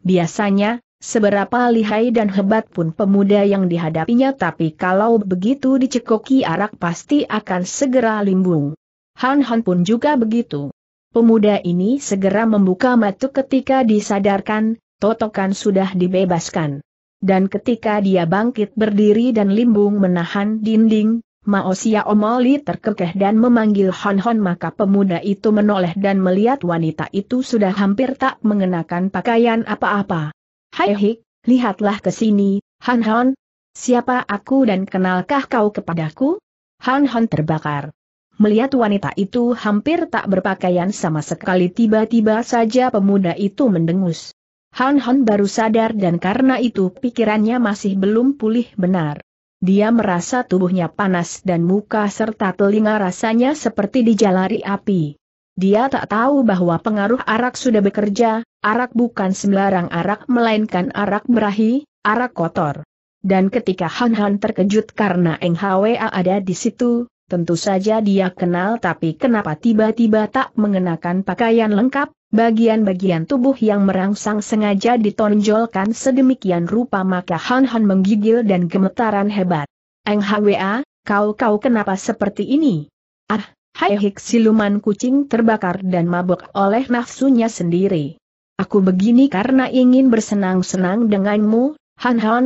Biasanya, seberapa lihai dan hebat pun pemuda yang dihadapinya tapi kalau begitu dicekoki arak pasti akan segera limbung. Han Hon pun juga begitu. Pemuda ini segera membuka mata ketika disadarkan, totokan sudah dibebaskan. Dan ketika dia bangkit berdiri dan limbung menahan dinding, Mao Xiao Moli terkekeh dan memanggil Hon Hon maka pemuda itu menoleh dan melihat wanita itu sudah hampir tak mengenakan pakaian apa-apa. Hai Hik, lihatlah ke sini, Han Hon. Siapa aku dan kenalkah kau kepadaku? Han Hon terbakar. Melihat wanita itu hampir tak berpakaian sama sekali tiba-tiba saja pemuda itu mendengus. Han Han baru sadar dan karena itu pikirannya masih belum pulih benar. Dia merasa tubuhnya panas dan muka serta telinga rasanya seperti dijalari api. Dia tak tahu bahwa pengaruh arak sudah bekerja, arak bukan sembarang arak melainkan arak berahi, arak kotor. Dan ketika Han Han terkejut karena Eng Hwa ada di situ, Tentu saja dia kenal tapi kenapa tiba-tiba tak mengenakan pakaian lengkap, Bagian-bagian tubuh yang merangsang sengaja ditonjolkan sedemikian rupa maka Han Han menggigil dan gemetaran hebat. Eng Hwa, kau-kau kenapa seperti ini? Ah, hai hik siluman kucing terbakar dan mabuk oleh nafsunya sendiri. Aku begini karena ingin bersenang-senang denganmu, Han Han.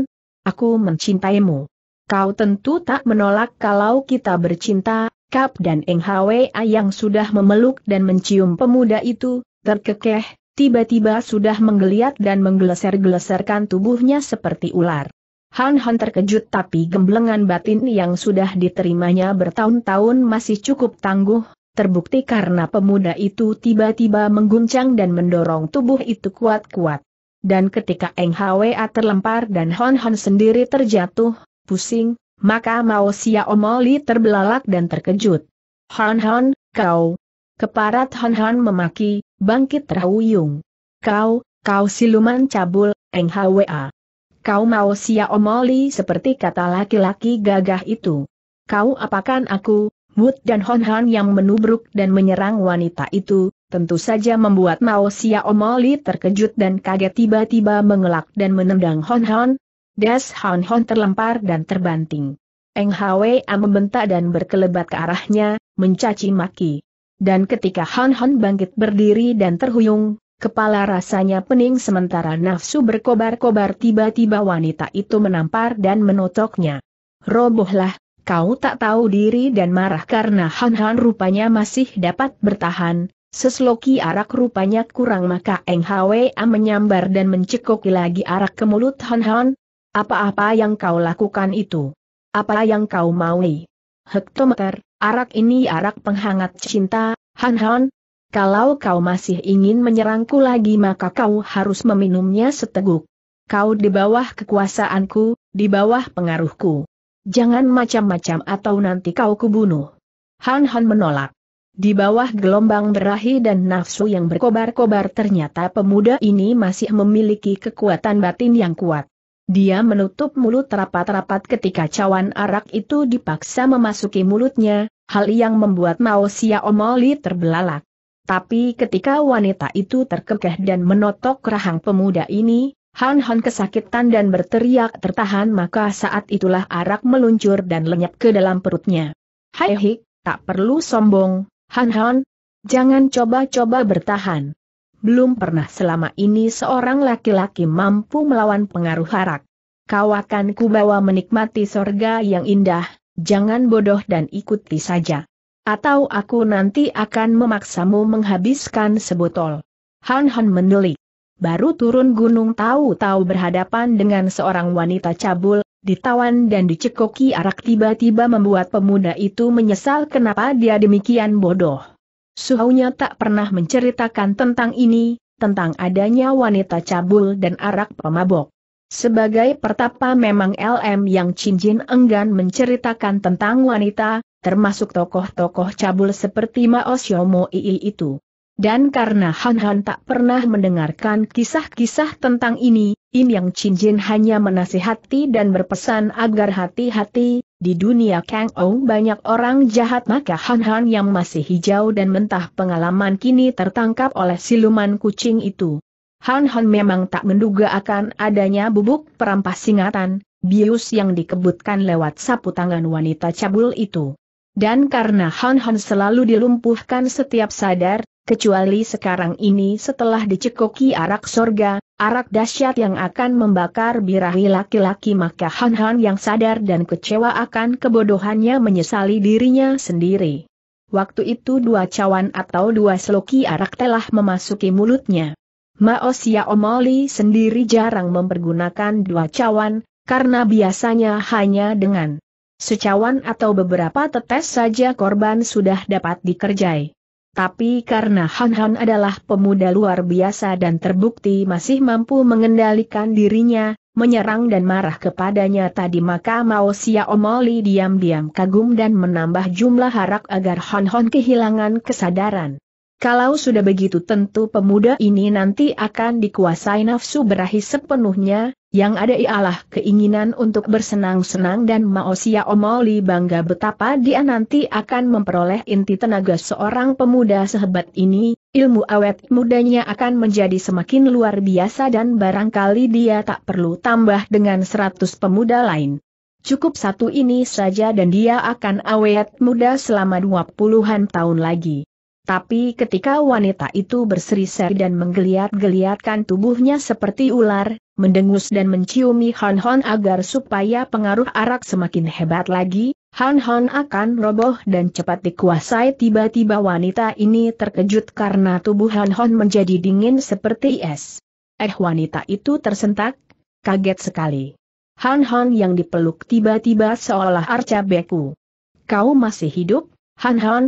Aku mencintaimu. Kau tentu tak menolak kalau kita bercinta, Kap dan Eng Hwa yang sudah memeluk dan mencium pemuda itu, terkekeh, tiba-tiba sudah menggeliat dan menggeleser-geleserkan tubuhnya seperti ular. Han Han terkejut tapi gemblengan batin yang sudah diterimanya bertahun-tahun masih cukup tangguh, terbukti karena pemuda itu tiba-tiba mengguncang dan mendorong tubuh itu kuat-kuat. Dan ketika Eng Hwa terlempar dan Hon Hon sendiri terjatuh, pusing, maka Mao Xia Omoli terbelalak dan terkejut. Han Han, kau! Keparat Han Han memaki, Bangkit Rahuyung. Kau, kau siluman cabul, Eng Hwa. Kau mau sia omoli seperti kata laki-laki gagah itu. Kau apakan aku, Mut dan Hon Han yang menubruk dan menyerang wanita itu, tentu saja membuat Mau Sia Omoli terkejut dan kaget tiba-tiba mengelak dan menendang Hon Han. Das Hon Hon terlempar dan terbanting. Eng Hwa membentak dan berkelebat ke arahnya, mencaci maki dan ketika Han Han bangkit berdiri dan terhuyung, kepala rasanya pening sementara nafsu berkobar-kobar tiba-tiba wanita itu menampar dan menotoknya. Robohlah, kau tak tahu diri dan marah karena Han Han rupanya masih dapat bertahan, Sesloki arak rupanya kurang maka Eng Hwa menyambar dan mencekoki lagi arak ke mulut Han Han. Apa-apa yang kau lakukan itu? Apa yang kau maui? Hektometer, arak ini arak penghangat cinta, Han Han. Kalau kau masih ingin menyerangku lagi maka kau harus meminumnya seteguk. Kau di bawah kekuasaanku, di bawah pengaruhku. Jangan macam-macam atau nanti kau kubunuh. Han Han menolak. Di bawah gelombang berahi dan nafsu yang berkobar-kobar ternyata pemuda ini masih memiliki kekuatan batin yang kuat. Dia menutup mulut rapat-rapat ketika cawan arak itu dipaksa memasuki mulutnya, hal yang membuat Mao Xiaomoli terbelalak. Tapi ketika wanita itu terkekeh dan menotok rahang pemuda ini, Han Han kesakitan dan berteriak tertahan maka saat itulah arak meluncur dan lenyap ke dalam perutnya. Hai hik, tak perlu sombong, Han Han. Jangan coba-coba bertahan belum pernah selama ini seorang laki-laki mampu melawan pengaruh harak. Kau akan kubawa menikmati sorga yang indah, jangan bodoh dan ikuti saja. Atau aku nanti akan memaksamu menghabiskan sebotol. Han Han menelik. Baru turun gunung tahu-tahu berhadapan dengan seorang wanita cabul, ditawan dan dicekoki arak tiba-tiba membuat pemuda itu menyesal kenapa dia demikian bodoh. Suhaunya tak pernah menceritakan tentang ini, tentang adanya wanita cabul dan arak pemabok. Sebagai pertapa memang LM yang cincin enggan menceritakan tentang wanita, termasuk tokoh-tokoh cabul seperti Mao Xiaomo Ii itu. Dan karena Han Han tak pernah mendengarkan kisah-kisah tentang ini, Im Yang Cincin hanya menasihati dan berpesan agar hati-hati, di dunia Kang Ou banyak orang jahat maka Han Han yang masih hijau dan mentah pengalaman kini tertangkap oleh siluman kucing itu. Han Han memang tak menduga akan adanya bubuk perampas singatan, bius yang dikebutkan lewat sapu tangan wanita cabul itu. Dan karena Han Han selalu dilumpuhkan setiap sadar, kecuali sekarang ini setelah dicekoki arak sorga, arak dahsyat yang akan membakar birahi laki-laki maka Han Han yang sadar dan kecewa akan kebodohannya menyesali dirinya sendiri. Waktu itu dua cawan atau dua seloki arak telah memasuki mulutnya. Mao Omoli sendiri jarang mempergunakan dua cawan, karena biasanya hanya dengan secawan atau beberapa tetes saja korban sudah dapat dikerjai. Tapi karena Han Han adalah pemuda luar biasa dan terbukti masih mampu mengendalikan dirinya, menyerang dan marah kepadanya tadi maka Mao Xia Omoli diam-diam kagum dan menambah jumlah harak agar Han Han kehilangan kesadaran. Kalau sudah begitu tentu pemuda ini nanti akan dikuasai nafsu berahi sepenuhnya, yang ada ialah keinginan untuk bersenang-senang dan Maosia Omoli bangga betapa dia nanti akan memperoleh inti tenaga seorang pemuda sehebat ini, ilmu awet mudanya akan menjadi semakin luar biasa dan barangkali dia tak perlu tambah dengan seratus pemuda lain. Cukup satu ini saja dan dia akan awet muda selama dua puluhan tahun lagi. Tapi ketika wanita itu berseri-seri dan menggeliat-geliatkan tubuhnya seperti ular, mendengus dan menciumi Han Hon agar supaya pengaruh arak semakin hebat lagi, Han Hon akan roboh dan cepat dikuasai tiba-tiba wanita ini terkejut karena tubuh Han Hon menjadi dingin seperti es. Eh wanita itu tersentak, kaget sekali. Han Han yang dipeluk tiba-tiba seolah arca beku. Kau masih hidup, Han Han,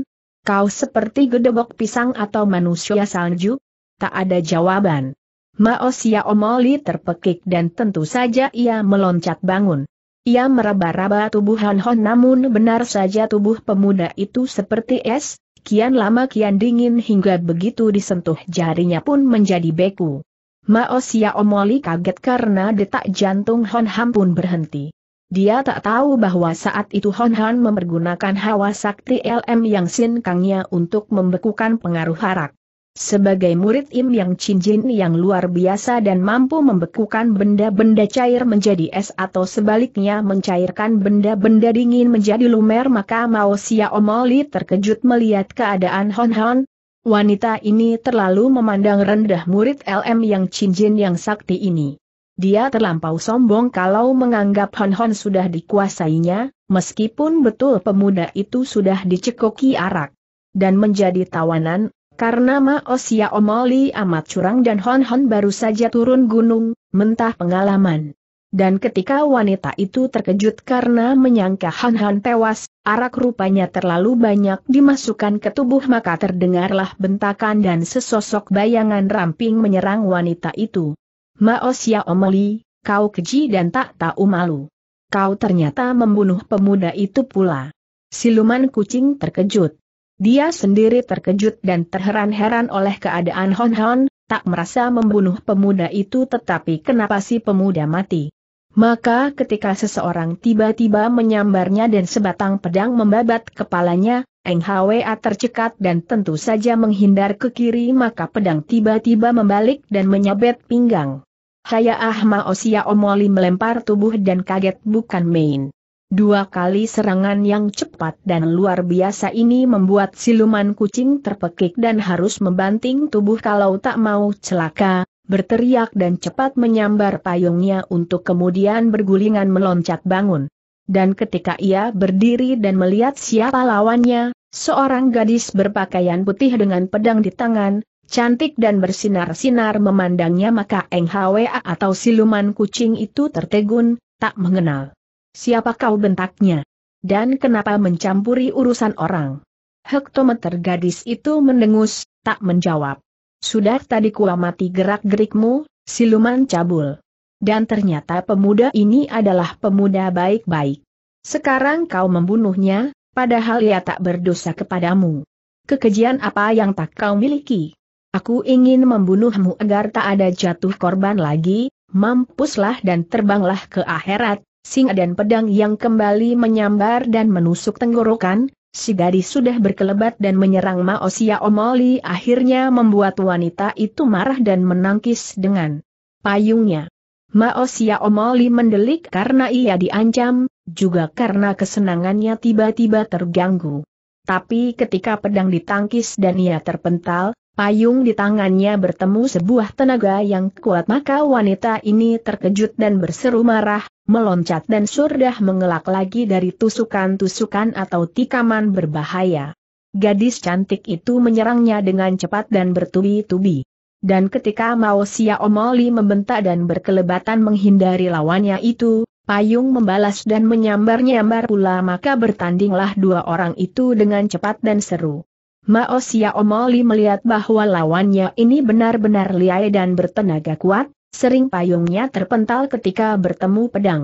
Kau seperti gedebok pisang atau manusia salju? Tak ada jawaban. Maosia Xiaomoli terpekik dan tentu saja ia meloncat bangun. Ia meraba-raba tubuh Han Hon namun benar saja tubuh pemuda itu seperti es, kian lama kian dingin hingga begitu disentuh jarinya pun menjadi beku. Maosia Xiaomoli kaget karena detak jantung Hon Ham pun berhenti. Dia tak tahu bahwa saat itu Hon Han mempergunakan hawa sakti LM yang Sin Kangnya untuk membekukan pengaruh harak. Sebagai murid Im Yang Cincin yang luar biasa dan mampu membekukan benda-benda cair menjadi es atau sebaliknya mencairkan benda-benda dingin menjadi lumer maka Mao Xiao Omoli terkejut melihat keadaan Hon Han, Wanita ini terlalu memandang rendah murid LM yang cincin yang sakti ini. Dia terlampau sombong kalau menganggap Hon Hon sudah dikuasainya, meskipun betul pemuda itu sudah dicekoki arak. Dan menjadi tawanan, karena Ma Osia Omoli amat curang dan Hon Hon baru saja turun gunung, mentah pengalaman. Dan ketika wanita itu terkejut karena menyangka Hon Hon tewas, arak rupanya terlalu banyak dimasukkan ke tubuh maka terdengarlah bentakan dan sesosok bayangan ramping menyerang wanita itu. Maosia Omeli, kau keji dan tak tahu malu. Kau ternyata membunuh pemuda itu pula. Siluman kucing terkejut. Dia sendiri terkejut dan terheran-heran oleh keadaan Hon Hon, tak merasa membunuh pemuda itu tetapi kenapa si pemuda mati. Maka ketika seseorang tiba-tiba menyambarnya dan sebatang pedang membabat kepalanya, Eng Hwa tercekat dan tentu saja menghindar ke kiri maka pedang tiba-tiba membalik dan menyabet pinggang. Haya Ahma Osia Omoli melempar tubuh dan kaget bukan main. Dua kali serangan yang cepat dan luar biasa ini membuat siluman kucing terpekik dan harus membanting tubuh kalau tak mau celaka, berteriak dan cepat menyambar payungnya untuk kemudian bergulingan meloncat bangun. Dan ketika ia berdiri dan melihat siapa lawannya, seorang gadis berpakaian putih dengan pedang di tangan, Cantik dan bersinar-sinar memandangnya maka Eng Hwa atau siluman kucing itu tertegun, tak mengenal. Siapa kau bentaknya? Dan kenapa mencampuri urusan orang? Hektometer gadis itu mendengus, tak menjawab. Sudah tadi kuamati gerak-gerikmu, siluman cabul. Dan ternyata pemuda ini adalah pemuda baik-baik. Sekarang kau membunuhnya, padahal ia tak berdosa kepadamu. Kekejian apa yang tak kau miliki? Aku ingin membunuhmu agar tak ada jatuh korban lagi, mampuslah dan terbanglah ke akhirat, singa dan pedang yang kembali menyambar dan menusuk tenggorokan, si gadis sudah berkelebat dan menyerang Maosia Omoli akhirnya membuat wanita itu marah dan menangkis dengan payungnya. Maosia Omoli mendelik karena ia diancam, juga karena kesenangannya tiba-tiba terganggu. Tapi ketika pedang ditangkis dan ia terpental, Payung di tangannya bertemu sebuah tenaga yang kuat maka wanita ini terkejut dan berseru marah, meloncat dan surdah mengelak lagi dari tusukan-tusukan atau tikaman berbahaya. Gadis cantik itu menyerangnya dengan cepat dan bertubi-tubi. Dan ketika Mao Sia membentak dan berkelebatan menghindari lawannya itu, Payung membalas dan menyambar-nyambar pula maka bertandinglah dua orang itu dengan cepat dan seru. Mao Xiaomoli melihat bahwa lawannya ini benar-benar liai dan bertenaga kuat, sering payungnya terpental ketika bertemu pedang.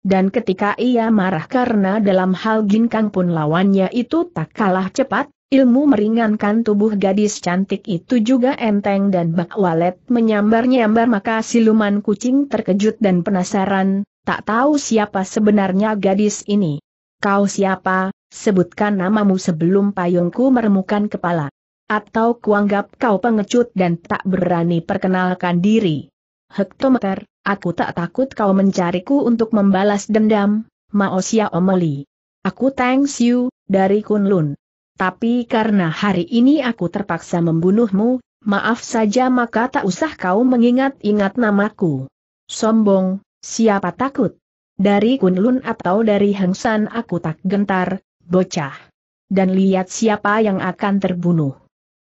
Dan ketika ia marah karena dalam hal ginkang pun lawannya itu tak kalah cepat, ilmu meringankan tubuh gadis cantik itu juga enteng dan bak walet menyambar-nyambar maka siluman kucing terkejut dan penasaran, tak tahu siapa sebenarnya gadis ini. Kau siapa? Sebutkan namamu sebelum payungku meremukan kepala. Atau kuanggap kau pengecut dan tak berani perkenalkan diri. Hektometer, aku tak takut kau mencariku untuk membalas dendam, Maosia Omoli. Aku thanks you, dari Kunlun. Tapi karena hari ini aku terpaksa membunuhmu, maaf saja maka tak usah kau mengingat-ingat namaku. Sombong, siapa takut? Dari Kunlun atau dari Hengsan aku tak gentar, bocah. Dan lihat siapa yang akan terbunuh.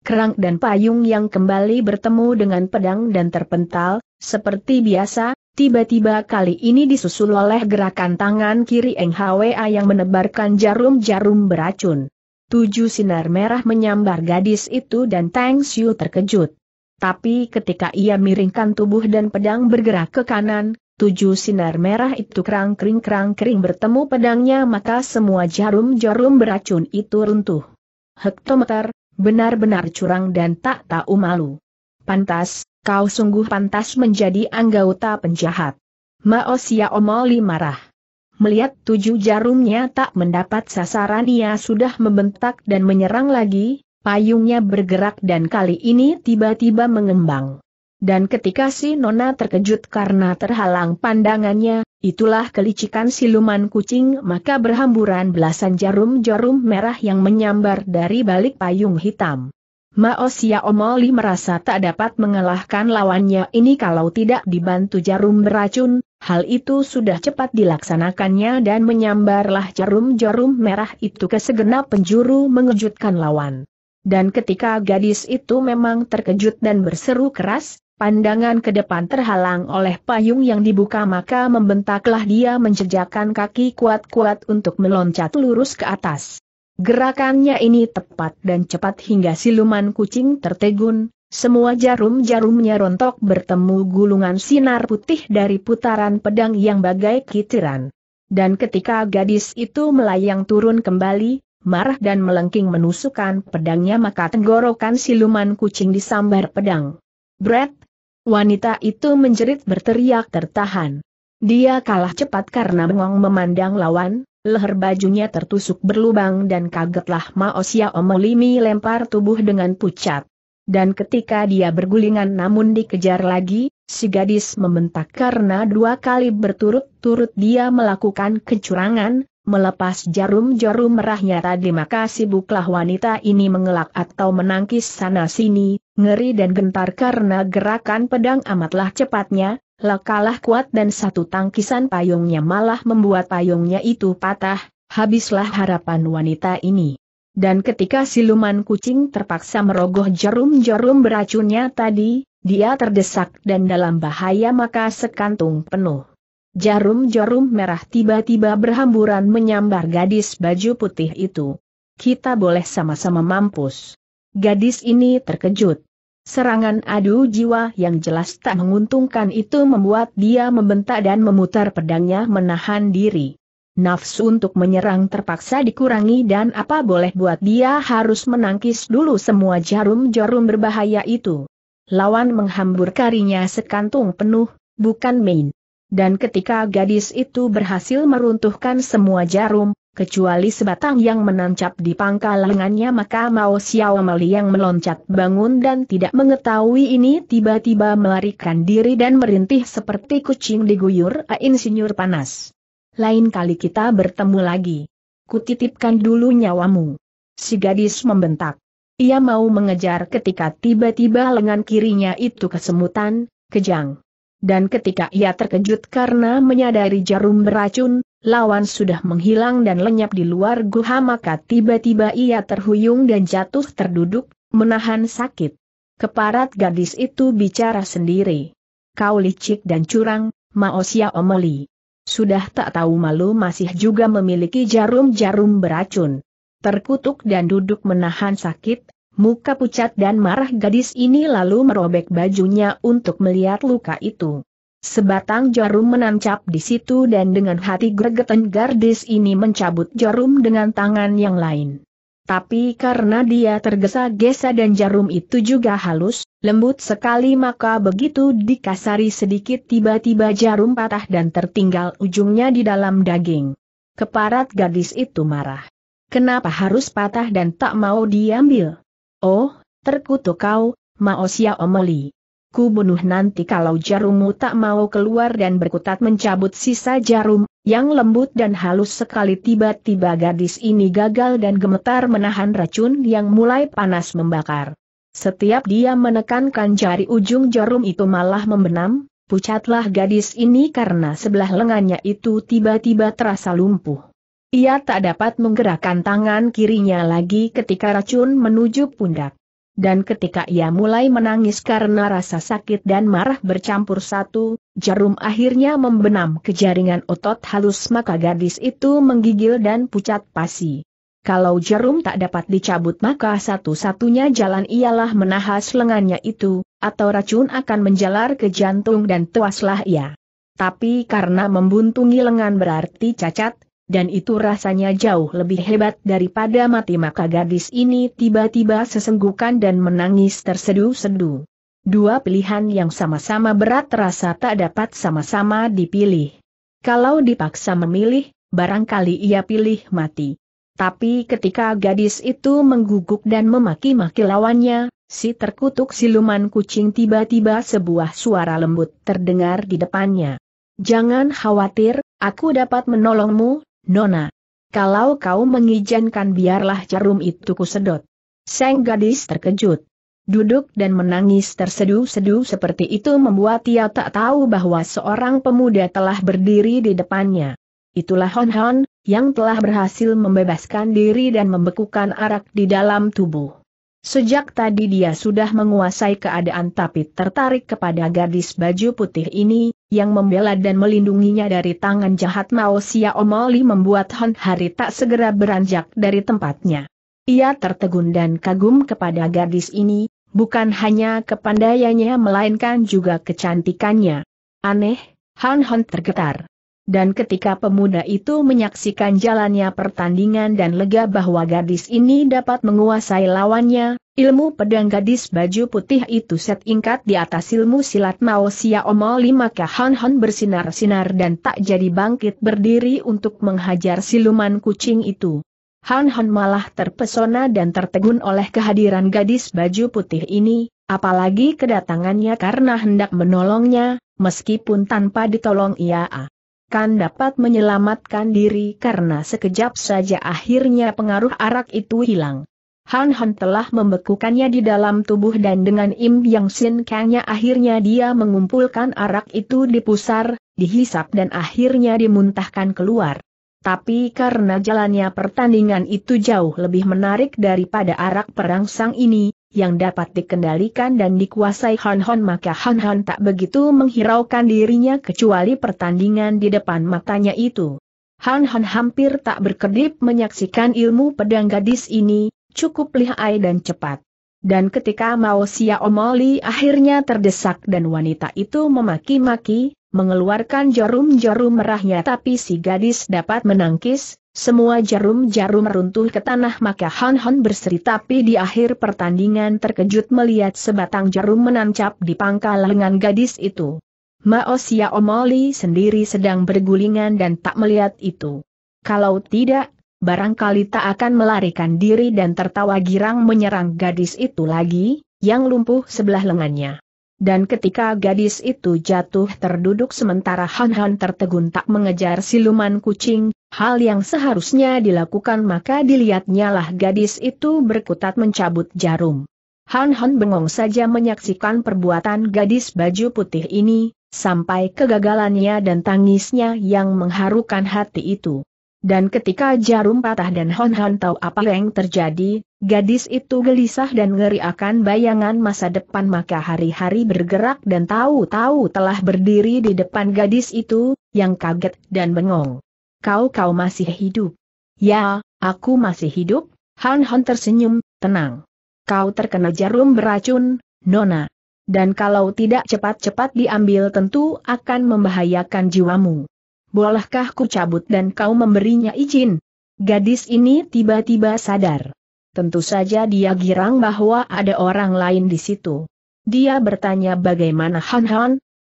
Kerang dan payung yang kembali bertemu dengan pedang dan terpental, seperti biasa, tiba-tiba kali ini disusul oleh gerakan tangan kiri Eng Hwa yang menebarkan jarum-jarum beracun. Tujuh sinar merah menyambar gadis itu dan Tang Xiu terkejut. Tapi ketika ia miringkan tubuh dan pedang bergerak ke kanan, Tujuh sinar merah itu kerang-kering-kerang-kering bertemu pedangnya maka semua jarum-jarum beracun itu runtuh. Hektometer, benar-benar curang dan tak tahu malu. Pantas, kau sungguh pantas menjadi anggota penjahat. Maosia Omoli marah. Melihat tujuh jarumnya tak mendapat sasaran ia sudah membentak dan menyerang lagi, payungnya bergerak dan kali ini tiba-tiba mengembang. Dan ketika si Nona terkejut karena terhalang pandangannya, itulah kelicikan siluman kucing maka berhamburan belasan jarum-jarum merah yang menyambar dari balik payung hitam. Maosia Omoli merasa tak dapat mengalahkan lawannya ini kalau tidak dibantu jarum beracun, hal itu sudah cepat dilaksanakannya dan menyambarlah jarum-jarum merah itu ke segenap penjuru mengejutkan lawan. Dan ketika gadis itu memang terkejut dan berseru keras, Pandangan ke depan terhalang oleh payung yang dibuka maka membentaklah dia menjejakkan kaki kuat-kuat untuk meloncat lurus ke atas. Gerakannya ini tepat dan cepat hingga siluman kucing tertegun, semua jarum-jarumnya rontok bertemu gulungan sinar putih dari putaran pedang yang bagai kitiran. Dan ketika gadis itu melayang turun kembali, marah dan melengking menusukkan pedangnya maka tenggorokan siluman kucing disambar pedang. Brett, Wanita itu menjerit berteriak tertahan. Dia kalah cepat karena bengong memandang lawan, leher bajunya tertusuk berlubang dan kagetlah Mao Xiao Melimi lempar tubuh dengan pucat. Dan ketika dia bergulingan namun dikejar lagi, si gadis membentak karena dua kali berturut-turut dia melakukan kecurangan, melepas jarum-jarum merahnya tadi maka sibuklah wanita ini mengelak atau menangkis sana-sini, ngeri dan gentar karena gerakan pedang amatlah cepatnya, lekalah kuat dan satu tangkisan payungnya malah membuat payungnya itu patah, habislah harapan wanita ini. Dan ketika siluman kucing terpaksa merogoh jarum-jarum beracunnya tadi, dia terdesak dan dalam bahaya maka sekantung penuh. Jarum-jarum merah tiba-tiba berhamburan menyambar gadis baju putih itu. Kita boleh sama-sama mampus. Gadis ini terkejut. Serangan adu jiwa yang jelas tak menguntungkan itu membuat dia membentak dan memutar pedangnya menahan diri. Nafsu untuk menyerang terpaksa dikurangi dan apa boleh buat dia harus menangkis dulu semua jarum-jarum berbahaya itu. Lawan menghambur karinya sekantung penuh, bukan main. Dan ketika gadis itu berhasil meruntuhkan semua jarum, Kecuali sebatang yang menancap di pangkal lengannya maka Mao Xiao Meli yang meloncat bangun dan tidak mengetahui ini tiba-tiba melarikan diri dan merintih seperti kucing diguyur insinyur panas. Lain kali kita bertemu lagi. Kutitipkan dulu nyawamu. Si gadis membentak. Ia mau mengejar ketika tiba-tiba lengan kirinya itu kesemutan, kejang dan ketika ia terkejut karena menyadari jarum beracun, lawan sudah menghilang dan lenyap di luar guha maka tiba-tiba ia terhuyung dan jatuh terduduk, menahan sakit. Keparat gadis itu bicara sendiri. Kau licik dan curang, Maosia Omeli. Sudah tak tahu malu masih juga memiliki jarum-jarum beracun. Terkutuk dan duduk menahan sakit, Muka pucat dan marah gadis ini lalu merobek bajunya untuk melihat luka itu. Sebatang jarum menancap di situ dan dengan hati gregetan gadis ini mencabut jarum dengan tangan yang lain. Tapi karena dia tergesa-gesa dan jarum itu juga halus, lembut sekali maka begitu dikasari sedikit tiba-tiba jarum patah dan tertinggal ujungnya di dalam daging. Keparat gadis itu marah. Kenapa harus patah dan tak mau diambil? Oh, terkutuk kau, Maosia Omoli. Ku bunuh nanti kalau jarummu tak mau keluar dan berkutat mencabut sisa jarum, yang lembut dan halus sekali tiba-tiba gadis ini gagal dan gemetar menahan racun yang mulai panas membakar. Setiap dia menekankan jari ujung jarum itu malah membenam, pucatlah gadis ini karena sebelah lengannya itu tiba-tiba terasa lumpuh. Ia tak dapat menggerakkan tangan kirinya lagi ketika racun menuju pundak. Dan ketika ia mulai menangis karena rasa sakit dan marah bercampur satu, jarum akhirnya membenam ke jaringan otot halus maka gadis itu menggigil dan pucat pasi. Kalau jarum tak dapat dicabut maka satu-satunya jalan ialah menahas lengannya itu, atau racun akan menjalar ke jantung dan tuaslah ia. Tapi karena membuntungi lengan berarti cacat, dan itu rasanya jauh lebih hebat daripada mati maka gadis ini tiba-tiba sesenggukan dan menangis tersedu-sedu. Dua pilihan yang sama-sama berat terasa tak dapat sama-sama dipilih. Kalau dipaksa memilih, barangkali ia pilih mati. Tapi ketika gadis itu mengguguk dan memaki-maki lawannya, si terkutuk siluman kucing tiba-tiba sebuah suara lembut terdengar di depannya. Jangan khawatir, aku dapat menolongmu, Nona, kalau kau mengizinkan biarlah jarum itu kusedot. Sang gadis terkejut. Duduk dan menangis terseduh-seduh seperti itu membuat ia tak tahu bahwa seorang pemuda telah berdiri di depannya. Itulah Hon Hon, yang telah berhasil membebaskan diri dan membekukan arak di dalam tubuh. Sejak tadi dia sudah menguasai keadaan tapi tertarik kepada gadis baju putih ini, yang membela dan melindunginya dari tangan jahat Mao Xia Omoli membuat Han Hari tak segera beranjak dari tempatnya. Ia tertegun dan kagum kepada gadis ini, bukan hanya kepandaiannya melainkan juga kecantikannya. Aneh, Han Han tergetar. Dan ketika pemuda itu menyaksikan jalannya pertandingan dan lega bahwa gadis ini dapat menguasai lawannya, ilmu pedang gadis baju putih itu set ingkat di atas ilmu silat Mao Sia Omo lima Han Han bersinar-sinar dan tak jadi bangkit berdiri untuk menghajar siluman kucing itu. Han Han malah terpesona dan tertegun oleh kehadiran gadis baju putih ini, apalagi kedatangannya karena hendak menolongnya, meskipun tanpa ditolong ia. Kan dapat menyelamatkan diri karena sekejap saja akhirnya pengaruh arak itu hilang. Han Han telah membekukannya di dalam tubuh dan dengan Im Yang Sin Kangnya akhirnya dia mengumpulkan arak itu di pusar, dihisap dan akhirnya dimuntahkan keluar. Tapi karena jalannya pertandingan itu jauh lebih menarik daripada arak perangsang ini, yang dapat dikendalikan dan dikuasai Han Hon maka Han Hon tak begitu menghiraukan dirinya kecuali pertandingan di depan matanya itu. Han Hon hampir tak berkedip menyaksikan ilmu pedang gadis ini, cukup lihai dan cepat. Dan ketika Mao Xia Omoli akhirnya terdesak dan wanita itu memaki-maki, mengeluarkan jarum-jarum merahnya tapi si gadis dapat menangkis, semua jarum-jarum runtuh ke tanah maka Han Han berseri tapi di akhir pertandingan terkejut melihat sebatang jarum menancap di pangkal lengan gadis itu. Mao Xiao Moli sendiri sedang bergulingan dan tak melihat itu. Kalau tidak, barangkali tak akan melarikan diri dan tertawa girang menyerang gadis itu lagi, yang lumpuh sebelah lengannya. Dan ketika gadis itu jatuh terduduk sementara Han Han tertegun tak mengejar siluman kucing, hal yang seharusnya dilakukan maka dilihatnya lah gadis itu berkutat mencabut jarum. Han Han bengong saja menyaksikan perbuatan gadis baju putih ini, sampai kegagalannya dan tangisnya yang mengharukan hati itu. Dan ketika jarum patah dan Hon Hon tahu apa yang terjadi, gadis itu gelisah dan ngeri akan bayangan masa depan maka hari-hari bergerak dan tahu-tahu telah berdiri di depan gadis itu, yang kaget dan bengong. Kau-kau masih hidup. Ya, aku masih hidup, Han Hon tersenyum, tenang. Kau terkena jarum beracun, Nona. Dan kalau tidak cepat-cepat diambil tentu akan membahayakan jiwamu. Bolehkah ku cabut dan kau memberinya izin? Gadis ini tiba-tiba sadar. Tentu saja dia girang bahwa ada orang lain di situ. Dia bertanya bagaimana Han Han,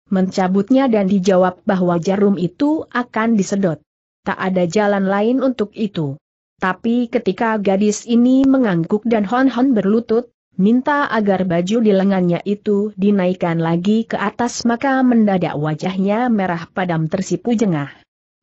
mencabutnya dan dijawab bahwa jarum itu akan disedot. Tak ada jalan lain untuk itu. Tapi ketika gadis ini mengangguk dan Hon Hon berlutut, minta agar baju di lengannya itu dinaikkan lagi ke atas maka mendadak wajahnya merah padam tersipu jengah.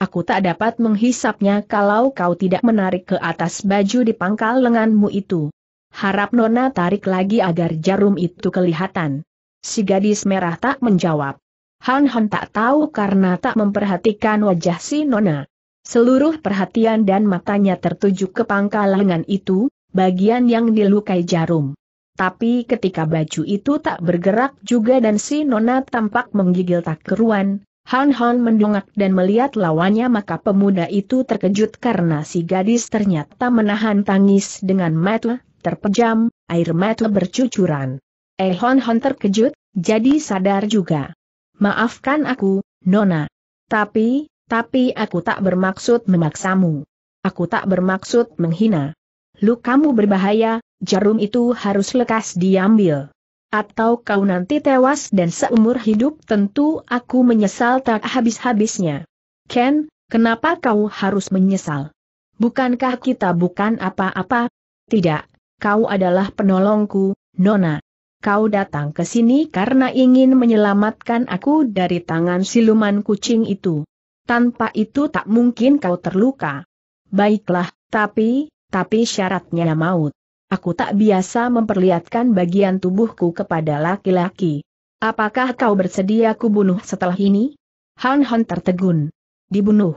Aku tak dapat menghisapnya kalau kau tidak menarik ke atas baju di pangkal lenganmu itu. Harap Nona tarik lagi agar jarum itu kelihatan. Si gadis merah tak menjawab. Han Han tak tahu karena tak memperhatikan wajah si Nona. Seluruh perhatian dan matanya tertuju ke pangkal lengan itu, bagian yang dilukai jarum. Tapi ketika baju itu tak bergerak juga dan si Nona tampak menggigil tak keruan, Han Han mendongak dan melihat lawannya maka pemuda itu terkejut karena si gadis ternyata menahan tangis dengan mata terpejam, air mata bercucuran. Eh Han Han terkejut, jadi sadar juga. Maafkan aku, Nona. Tapi, tapi aku tak bermaksud memaksamu. Aku tak bermaksud menghina. Lu kamu berbahaya, jarum itu harus lekas diambil. Atau kau nanti tewas dan seumur hidup tentu aku menyesal tak habis-habisnya. Ken, kenapa kau harus menyesal? Bukankah kita bukan apa-apa? Tidak, kau adalah penolongku, Nona. Kau datang ke sini karena ingin menyelamatkan aku dari tangan siluman kucing itu. Tanpa itu tak mungkin kau terluka. Baiklah, tapi, tapi syaratnya maut. Aku tak biasa memperlihatkan bagian tubuhku kepada laki-laki. Apakah kau bersedia aku bunuh setelah ini? Han Han tertegun. Dibunuh.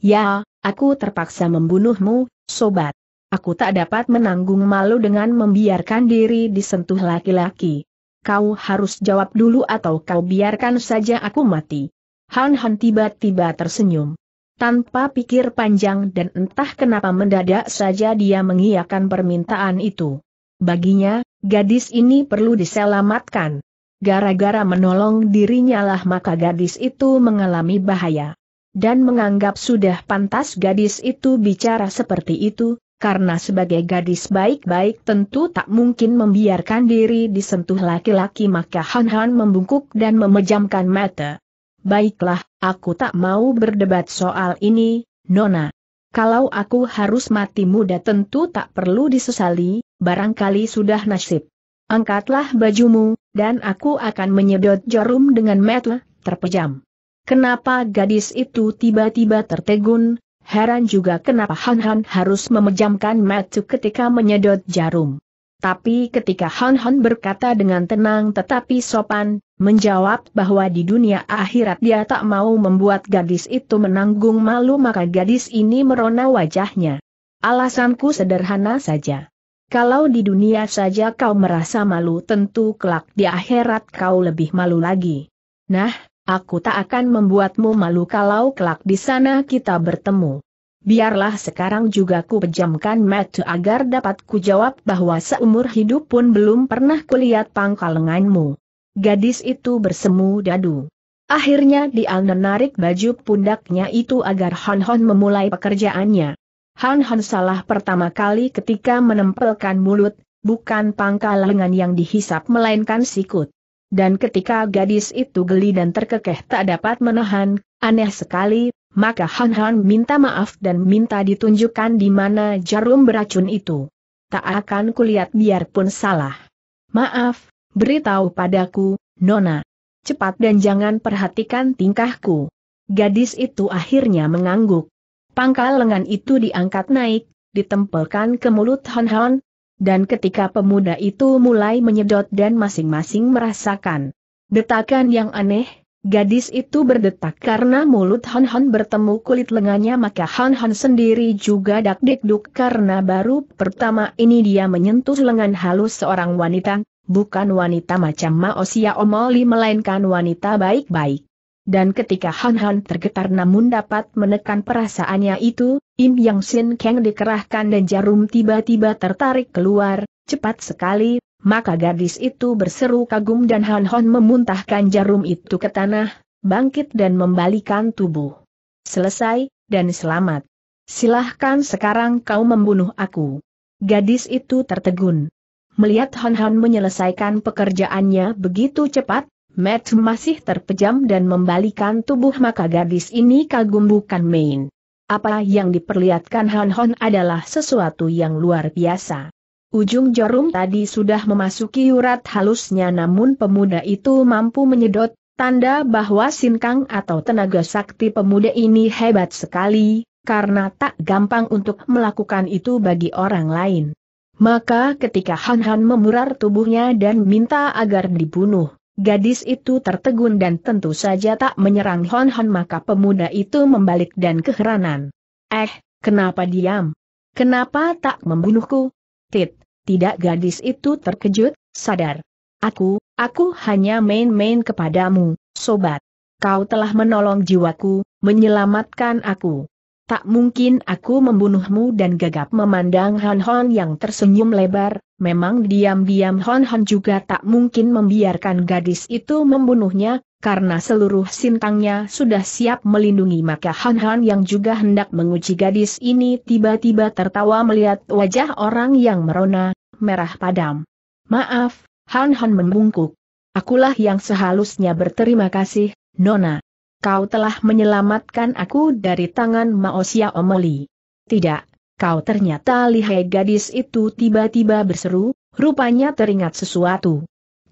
Ya, aku terpaksa membunuhmu, sobat. Aku tak dapat menanggung malu dengan membiarkan diri disentuh laki-laki. Kau harus jawab dulu atau kau biarkan saja aku mati. Han Han tiba-tiba tersenyum. Tanpa pikir panjang dan entah kenapa mendadak saja dia mengiyakan permintaan itu. Baginya, gadis ini perlu diselamatkan. Gara-gara menolong dirinya lah maka gadis itu mengalami bahaya. Dan menganggap sudah pantas gadis itu bicara seperti itu, karena sebagai gadis baik-baik tentu tak mungkin membiarkan diri disentuh laki-laki maka Han Han membungkuk dan memejamkan mata. Baiklah, aku tak mau berdebat soal ini, Nona. Kalau aku harus mati muda tentu tak perlu disesali, barangkali sudah nasib. Angkatlah bajumu, dan aku akan menyedot jarum dengan mata, terpejam. Kenapa gadis itu tiba-tiba tertegun, heran juga kenapa Han Han harus memejamkan mata ketika menyedot jarum. Tapi ketika Han Han berkata dengan tenang tetapi sopan, menjawab bahwa di dunia akhirat dia tak mau membuat gadis itu menanggung malu maka gadis ini merona wajahnya. Alasanku sederhana saja. Kalau di dunia saja kau merasa malu tentu kelak di akhirat kau lebih malu lagi. Nah, aku tak akan membuatmu malu kalau kelak di sana kita bertemu. Biarlah sekarang juga ku pejamkan mata agar dapat ku jawab bahwa seumur hidup pun belum pernah kulihat pangkal lenganmu. Gadis itu bersemu dadu. Akhirnya dia menarik baju pundaknya itu agar Hon Hon memulai pekerjaannya. Han Han salah pertama kali ketika menempelkan mulut, bukan pangkal lengan yang dihisap melainkan sikut. Dan ketika gadis itu geli dan terkekeh tak dapat menahan, aneh sekali, maka Han Han minta maaf dan minta ditunjukkan di mana jarum beracun itu. Tak akan kulihat biarpun salah. Maaf, beritahu padaku, Nona. Cepat dan jangan perhatikan tingkahku. Gadis itu akhirnya mengangguk. Pangkal lengan itu diangkat naik, ditempelkan ke mulut Han Han, dan ketika pemuda itu mulai menyedot dan masing-masing merasakan detakan yang aneh, Gadis itu berdetak karena mulut Han Han bertemu kulit lengannya maka Han Han sendiri juga dakdikduk karena baru pertama ini dia menyentuh lengan halus seorang wanita, bukan wanita macam Maosia Omoli melainkan wanita baik-baik. Dan ketika Han Han tergetar namun dapat menekan perasaannya itu, Im Yang Sin Kang dikerahkan dan jarum tiba-tiba tertarik keluar, cepat sekali, maka gadis itu berseru kagum dan Han Hon memuntahkan jarum itu ke tanah, bangkit dan membalikan tubuh. Selesai, dan selamat. Silahkan sekarang kau membunuh aku. Gadis itu tertegun. Melihat Han Hon menyelesaikan pekerjaannya begitu cepat, Matt masih terpejam dan membalikan tubuh maka gadis ini kagum bukan main. Apa yang diperlihatkan Han Hon adalah sesuatu yang luar biasa. Ujung jarum tadi sudah memasuki urat halusnya namun pemuda itu mampu menyedot, tanda bahwa sinkang atau tenaga sakti pemuda ini hebat sekali, karena tak gampang untuk melakukan itu bagi orang lain. Maka ketika Han Han memurar tubuhnya dan minta agar dibunuh, gadis itu tertegun dan tentu saja tak menyerang Hon Hon maka pemuda itu membalik dan keheranan. Eh, kenapa diam? Kenapa tak membunuhku? Tit tidak gadis itu terkejut, sadar. Aku, aku hanya main-main kepadamu, sobat. Kau telah menolong jiwaku, menyelamatkan aku. Tak mungkin aku membunuhmu dan gagap memandang Hon Hon yang tersenyum lebar, memang diam-diam Hon Hon juga tak mungkin membiarkan gadis itu membunuhnya, karena seluruh sintangnya sudah siap melindungi maka Hon Hon yang juga hendak menguji gadis ini tiba-tiba tertawa melihat wajah orang yang merona, merah padam. Maaf, Han Han membungkuk. Akulah yang sehalusnya berterima kasih, Nona. Kau telah menyelamatkan aku dari tangan Maosia Omoli. Tidak, kau ternyata lihai gadis itu tiba-tiba berseru, rupanya teringat sesuatu.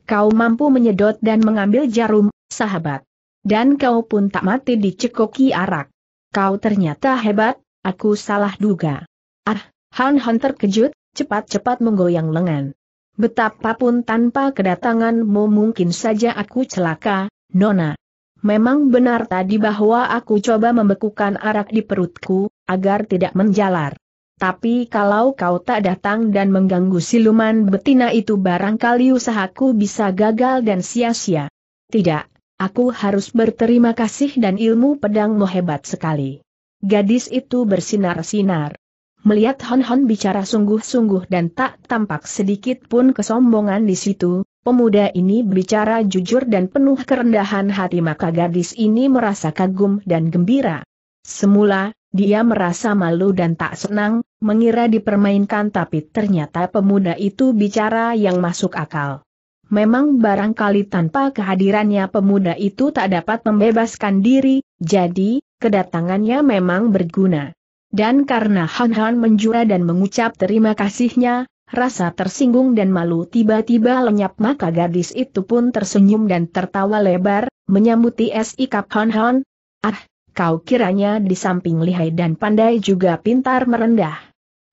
Kau mampu menyedot dan mengambil jarum, sahabat. Dan kau pun tak mati dicekoki arak. Kau ternyata hebat, aku salah duga. Ah, Han Han terkejut, cepat-cepat menggoyang lengan. Betapapun tanpa kedatanganmu mungkin saja aku celaka, Nona. Memang benar tadi bahwa aku coba membekukan arak di perutku, agar tidak menjalar. Tapi kalau kau tak datang dan mengganggu siluman betina itu barangkali usahaku bisa gagal dan sia-sia. Tidak, aku harus berterima kasih dan ilmu pedangmu hebat sekali. Gadis itu bersinar-sinar. Melihat Hon Hon bicara sungguh-sungguh dan tak tampak sedikit pun kesombongan di situ, pemuda ini berbicara jujur dan penuh kerendahan hati maka gadis ini merasa kagum dan gembira. Semula, dia merasa malu dan tak senang, mengira dipermainkan tapi ternyata pemuda itu bicara yang masuk akal. Memang barangkali tanpa kehadirannya pemuda itu tak dapat membebaskan diri, jadi, kedatangannya memang berguna. Dan karena Han Han menjura dan mengucap terima kasihnya, rasa tersinggung dan malu tiba-tiba lenyap maka gadis itu pun tersenyum dan tertawa lebar, menyambuti sikap Han Han. Ah, kau kiranya di samping lihai dan pandai juga pintar merendah.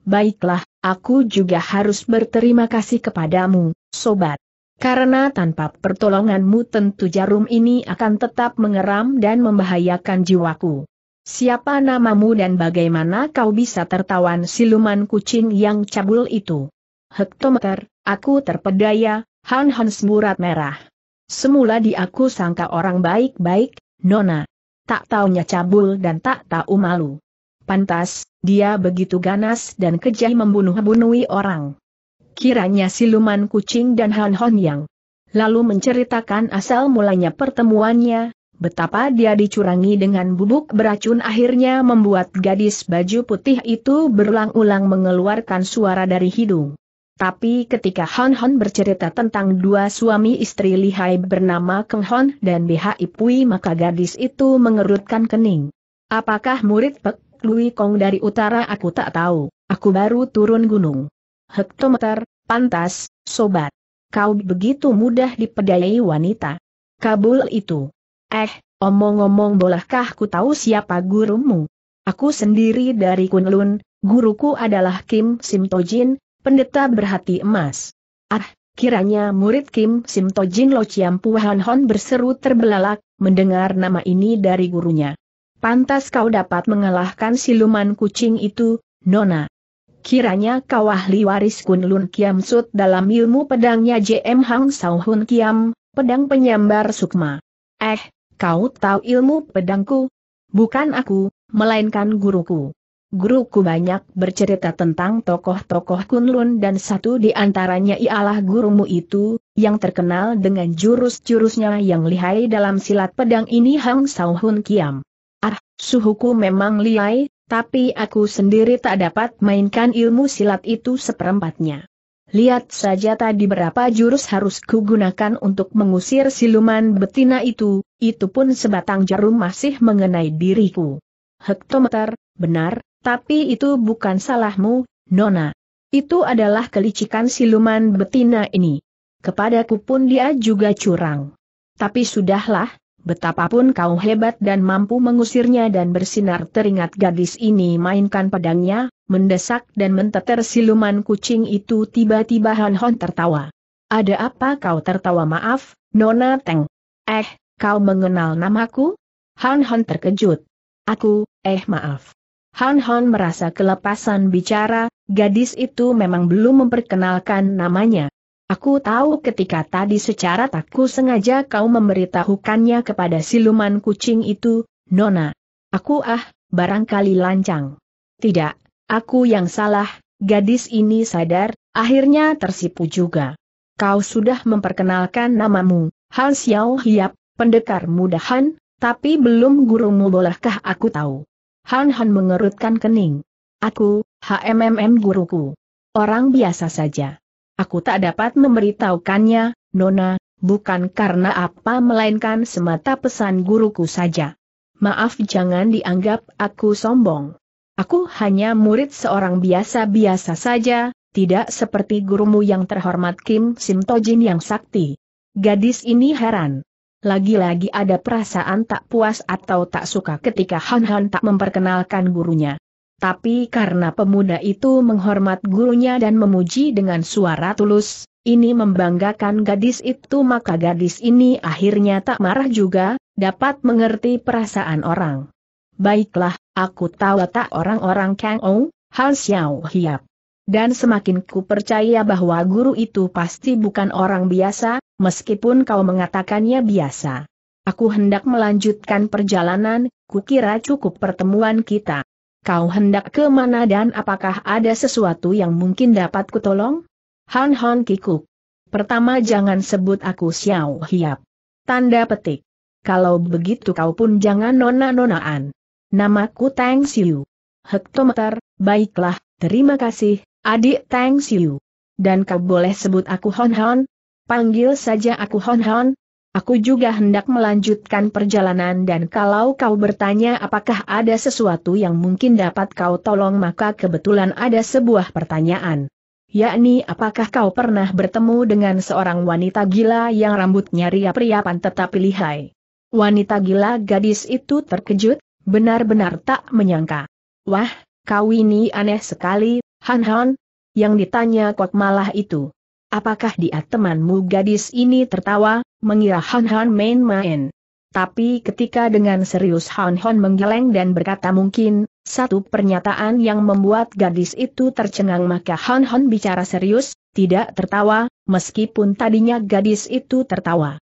Baiklah, aku juga harus berterima kasih kepadamu, sobat. Karena tanpa pertolonganmu tentu jarum ini akan tetap mengeram dan membahayakan jiwaku. Siapa namamu dan bagaimana kau bisa tertawan siluman kucing yang cabul itu? Hektometer, aku terpedaya, Han Hans murat merah. Semula di aku sangka orang baik-baik, Nona. Tak taunya cabul dan tak tahu malu. Pantas, dia begitu ganas dan kejam membunuh-bunuhi orang. Kiranya siluman kucing dan Han Hon yang lalu menceritakan asal mulanya pertemuannya, Betapa dia dicurangi dengan bubuk beracun akhirnya membuat gadis baju putih itu berulang-ulang mengeluarkan suara dari hidung. Tapi ketika Hon Hon bercerita tentang dua suami istri lihai bernama Keng Hon dan Bhi Pui maka gadis itu mengerutkan kening. Apakah murid Pek Lui Kong dari utara aku tak tahu, aku baru turun gunung. Hektometer, pantas, sobat. Kau begitu mudah dipedayai wanita. Kabul itu. Eh, omong-omong bolehkah ku tahu siapa gurumu? Aku sendiri dari Kunlun, guruku adalah Kim Simtojin, pendeta berhati emas. Ah, kiranya murid Kim Simtojin Lo Chiam Puhan Hon berseru terbelalak, mendengar nama ini dari gurunya. Pantas kau dapat mengalahkan siluman kucing itu, Nona. Kiranya kau ahli waris Kunlun Kiam Sut dalam ilmu pedangnya JM Hang Sauhun Kiam, pedang penyambar sukma. Eh, Kau tahu ilmu pedangku? Bukan aku, melainkan guruku. Guruku banyak bercerita tentang tokoh-tokoh Kunlun dan satu di antaranya ialah gurumu itu, yang terkenal dengan jurus-jurusnya yang lihai dalam silat pedang ini Hang Sao Hun Kiam. Ah, suhuku memang lihai, tapi aku sendiri tak dapat mainkan ilmu silat itu seperempatnya. Lihat saja tadi berapa jurus harus kugunakan untuk mengusir siluman betina itu, itu pun sebatang jarum masih mengenai diriku. Hektometer, benar, tapi itu bukan salahmu, Nona. Itu adalah kelicikan siluman betina ini. Kepadaku pun dia juga curang. Tapi sudahlah, betapapun kau hebat dan mampu mengusirnya dan bersinar teringat gadis ini mainkan pedangnya, mendesak dan menteter siluman kucing itu tiba-tiba Han Hon tertawa. Ada apa kau tertawa maaf, Nona Teng? Eh, kau mengenal namaku? Han Hon terkejut. Aku, eh maaf. Han Hon merasa kelepasan bicara, gadis itu memang belum memperkenalkan namanya. Aku tahu ketika tadi secara takku sengaja kau memberitahukannya kepada siluman kucing itu, Nona. Aku ah, barangkali lancang. Tidak, Aku yang salah, gadis ini sadar, akhirnya tersipu juga. Kau sudah memperkenalkan namamu, Han Xiao Hiap, pendekar mudahan, tapi belum gurumu bolehkah aku tahu? Han Han mengerutkan kening. Aku, HMMM guruku. Orang biasa saja. Aku tak dapat memberitahukannya, Nona, bukan karena apa melainkan semata pesan guruku saja. Maaf jangan dianggap aku sombong. Aku hanya murid seorang biasa-biasa saja, tidak seperti gurumu yang terhormat Kim Simtojin yang sakti. Gadis ini heran. Lagi-lagi ada perasaan tak puas atau tak suka ketika Han Han tak memperkenalkan gurunya. Tapi karena pemuda itu menghormat gurunya dan memuji dengan suara tulus, ini membanggakan gadis itu maka gadis ini akhirnya tak marah juga, dapat mengerti perasaan orang baiklah, aku tahu tak orang-orang Kang Ou, hal Xiao Hiap. Dan semakin ku percaya bahwa guru itu pasti bukan orang biasa, meskipun kau mengatakannya biasa. Aku hendak melanjutkan perjalanan, kukira cukup pertemuan kita. Kau hendak ke mana dan apakah ada sesuatu yang mungkin dapat kutolong? Han Han kiku. Pertama jangan sebut aku Xiao Hiap. Tanda petik. Kalau begitu kau pun jangan nona-nonaan. Namaku Tang Xiu. Hektometer, baiklah, terima kasih, adik Tang Xiu. Dan kau boleh sebut aku Hon Hon? Panggil saja aku Hon Hon. Aku juga hendak melanjutkan perjalanan dan kalau kau bertanya apakah ada sesuatu yang mungkin dapat kau tolong maka kebetulan ada sebuah pertanyaan. Yakni apakah kau pernah bertemu dengan seorang wanita gila yang rambutnya ria riapan tetapi lihai? Wanita gila gadis itu terkejut, Benar-benar tak menyangka. Wah, kau ini aneh sekali, Han Han. Yang ditanya Kok malah itu. Apakah dia temanmu gadis ini tertawa, mengira Han Han main-main. Tapi ketika dengan serius Han Han menggeleng dan berkata mungkin, satu pernyataan yang membuat gadis itu tercengang maka Han Han bicara serius, tidak tertawa, meskipun tadinya gadis itu tertawa.